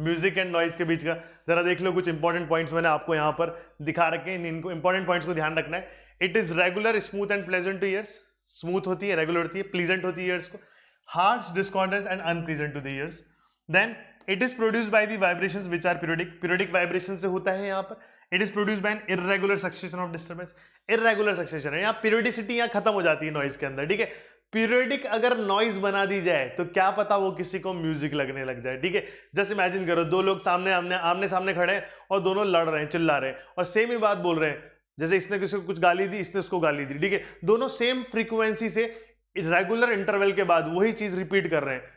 म्यूजिक एंड नॉइज के बीच का जरा देख लो कुछ इंपॉर्टेंट पॉइंट मैंने आपको यहां पर दिखा रखे हैं इनको इंपॉर्टेंट पॉइंट को ध्यान रखना है it is regular smooth and pleasant to ears smooth होती है रेगुलर होती है प्लीजेंट होती है ईयर्स को harsh, discordance and unpleasant to the ears. Then it is produced by the vibrations which are periodic. Periodic vibrations se hota hai yahan par it is produced by an irregular succession of disturbance irregular succession hai yahan periodicity yahan khatam ho jati hai noise ke andar theek hai periodic अगर noise बना दी जाए तो क्या पता वो किसी को म्यूजिक लगने लग जाए ठीक है जस्ट इमेजिन करो दो लोग सामने आमने आमने सामने खड़े हैं और दोनों लड़ रहे हैं चिल्ला रहे हैं और सेम ही बात बोल रहे हैं जैसे इसने किसी को कुछ गाली दी इसने उसको गाली दी ठीक है दोनों सेम फ्रीक्वेंसी से रेगुलर इंटरवल के बाद वही चीज रिपीट कर रहे हैं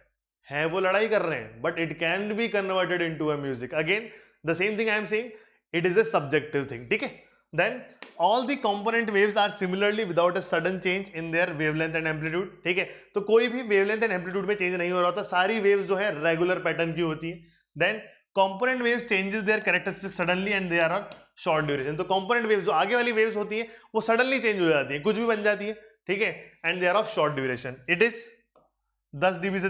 है वो लड़ाई कर रहे हैं but it can be converted into a music again the same thing I am seeing it is a subjective thing ठीक है then all the component waves are similarly without a sudden change in their wavelength and amplitude ठीक है तो कोई भी wavelength and amplitude में change नहीं हो रहा होता सारी वेव्स जो है रेगुलर पैटर्न की होती है then component waves changes their characteristic suddenly and they are short duration तो कॉम्पोनेंट वेव्स जो आगे वाली वेव्स होती है वो सडनली चेंज हो जाती है कुछ भी बन जाती है ठीक है and they are of short duration it is 10 dB से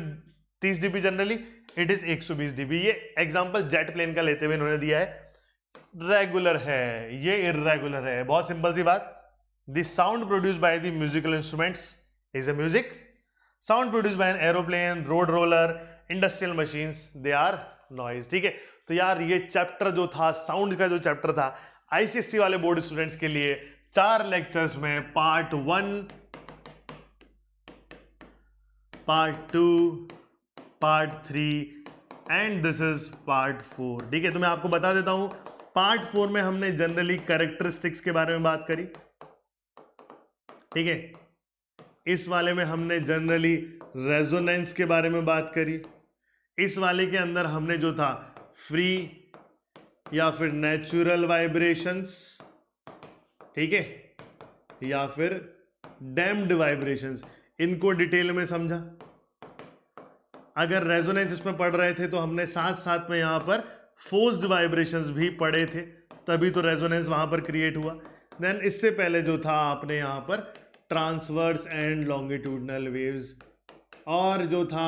30 dB generally it is 120 dB ये एग्जांपल जेट प्लेन का लेते हुए इन्होंने दिया है रेगुलर है ये इरेगुलर है बहुत सिंपल सी बात the sound produce by the musical instruments is a music sound produce by an aeroplane road roller industrial machine they are noise ठीक है तो यार ये चैप्टर जो था साउंड का जो चैप्टर था आईसीएससी वाले बोर्ड स्टूडेंट्स के लिए चार लेक्चर्स में part one part two part three and this is part four ठीक है तो मैं आपको बता देता हूं पार्ट फोर में हमने जनरली करेक्टरिस्टिक्स के बारे में बात करी ठीक है इस वाले में हमने जनरली रेजोनेंस के बारे में बात करी इस वाले के अंदर हमने जो था फ्री या फिर नेचुरल वाइब्रेशंस ठीक है या फिर डैम्ड वाइब्रेशंस इनको डिटेल में समझा अगर रेजोनेंस इसमें पढ़ रहे थे तो हमने साथ साथ में यहां पर फोर्स्ड वाइब्रेशंस भी पढ़े थे तभी तो रेजोनेंस वहां पर क्रिएट हुआ देन इससे पहले जो था आपने यहां पर ट्रांसवर्स एंड लॉन्गिट्यूडनल वेव्स और जो था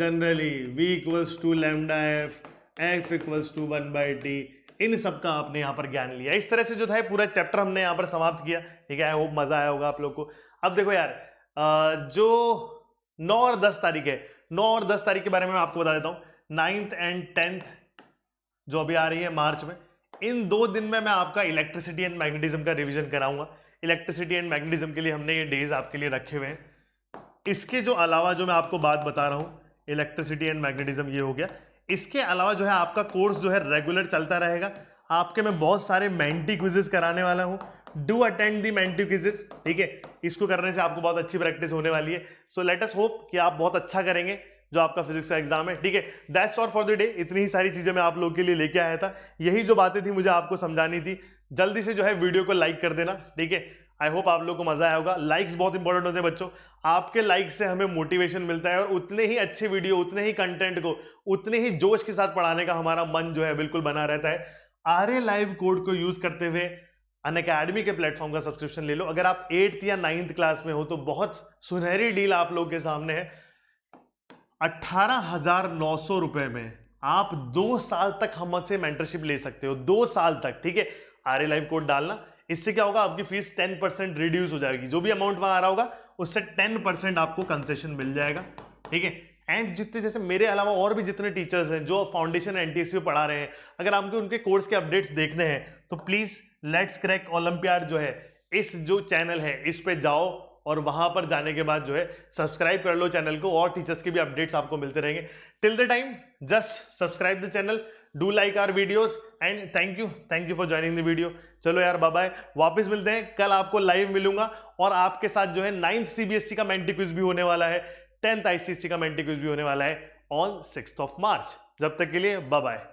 generally V equals to lambda F F equals to one by T इन सब का आपने यहां पर ज्ञान लिया इस तरह से जो था पूरा चैप्टर हमने यहां पर समाप्त किया ठीक है आई होप मजा आया होगा आप लोग को अब देखो यार जो नौ और दस तारीख है नौ और दस तारीख के बारे में मैं आपको बता देता हूं नाइन्थ एंड टेंथ जो अभी आ रही है मार्च में इन दो दिन में मैं आपका इलेक्ट्रिसिटी एंड मैग्नेटिज्म का रिवीजन कराऊंगा इलेक्ट्रिसिटी एंड मैग्नेटिज्म के लिए हमने ये डेज आपके लिए रखे हुए हैं इसके जो अलावा जो मैं आपको बात बता रहा हूँ इलेक्ट्रिसिटी एंड मैग्नेटिज्म ये हो गया इसके अलावा जो है आपका कोर्स जो है रेगुलर चलता रहेगा आपके मैं बहुत सारे मैंटी क्विजेज कराने वाला हूँ do attend the Menti quizzes ठीक है इसको करने से आपको बहुत अच्छी प्रैक्टिस होने वाली है सो लेट अस होप कि आप बहुत अच्छा करेंगे जो आपका फिजिक्स का एग्जाम है ठीक है that's all for the day इतनी ही सारी चीजें मैं आप लोग के लिए लेके आया था यही जो बातें थी मुझे आपको समझानी थी जल्दी से जो है वीडियो को लाइक कर देना ठीक है आई होप आप लोग को मजा आया होगा लाइक्स बहुत इंपॉर्टेंट होते हैं बच्चों आपके लाइक से हमें मोटिवेशन मिलता है और उतने ही अच्छे वीडियो उतने ही कंटेंट को उतने ही जोश के साथ पढ़ाने का हमारा मन जो है बिल्कुल बना रहता है ए लाइव कोड को यूज करते हुए अन अकेडमी के प्लेटफॉर्म का सब्सक्रिप्शन ले लो अगर आप एट्थ या नाइन्थ क्लास में हो तो बहुत सुनहरी डील आप लोग के सामने है अट्ठारह हजार नौ सौ रुपए में आप दो साल तक हमसे मेंटरशिप ले सकते हो दो साल तक ठीक है आर ए लाइव कोड डालना इससे क्या होगा आपकी फीस टेन परसेंट रिड्यूस हो जाएगी जो भी अमाउंट वहां आ रहा होगा उससे टेन परसेंट आपको कंसेशन मिल जाएगा ठीक है एंड जितने जैसे मेरे अलावा और भी जितने टीचर्स हैं जो फाउंडेशन एन टी पढ़ा रहे हैं अगर आपके उनके कोर्स के अपडेट्स देखने हैं तो प्लीज़ लेट्स क्रैक ओलंपियाड जो है इस जो चैनल है इस पे जाओ और वहां पर जाने के बाद जो है सब्सक्राइब कर लो चैनल को और टीचर्स के भी अपडेट्स आपको मिलते रहेंगे till the time just subscribe the channel do like our videos and thank you thank you for joining the video चलो यार बाय वापस मिलते हैं कल आपको लाइव मिलूंगा और आपके साथ जो है नाइन्थ सीबीएसई e का मेंटी क्विज भी होने वाला है टेंथ आईसीएससी e का मेंटी क्विज भी होने वाला है ऑन सिक्स ऑफ मार्च जब तक के लिए बाय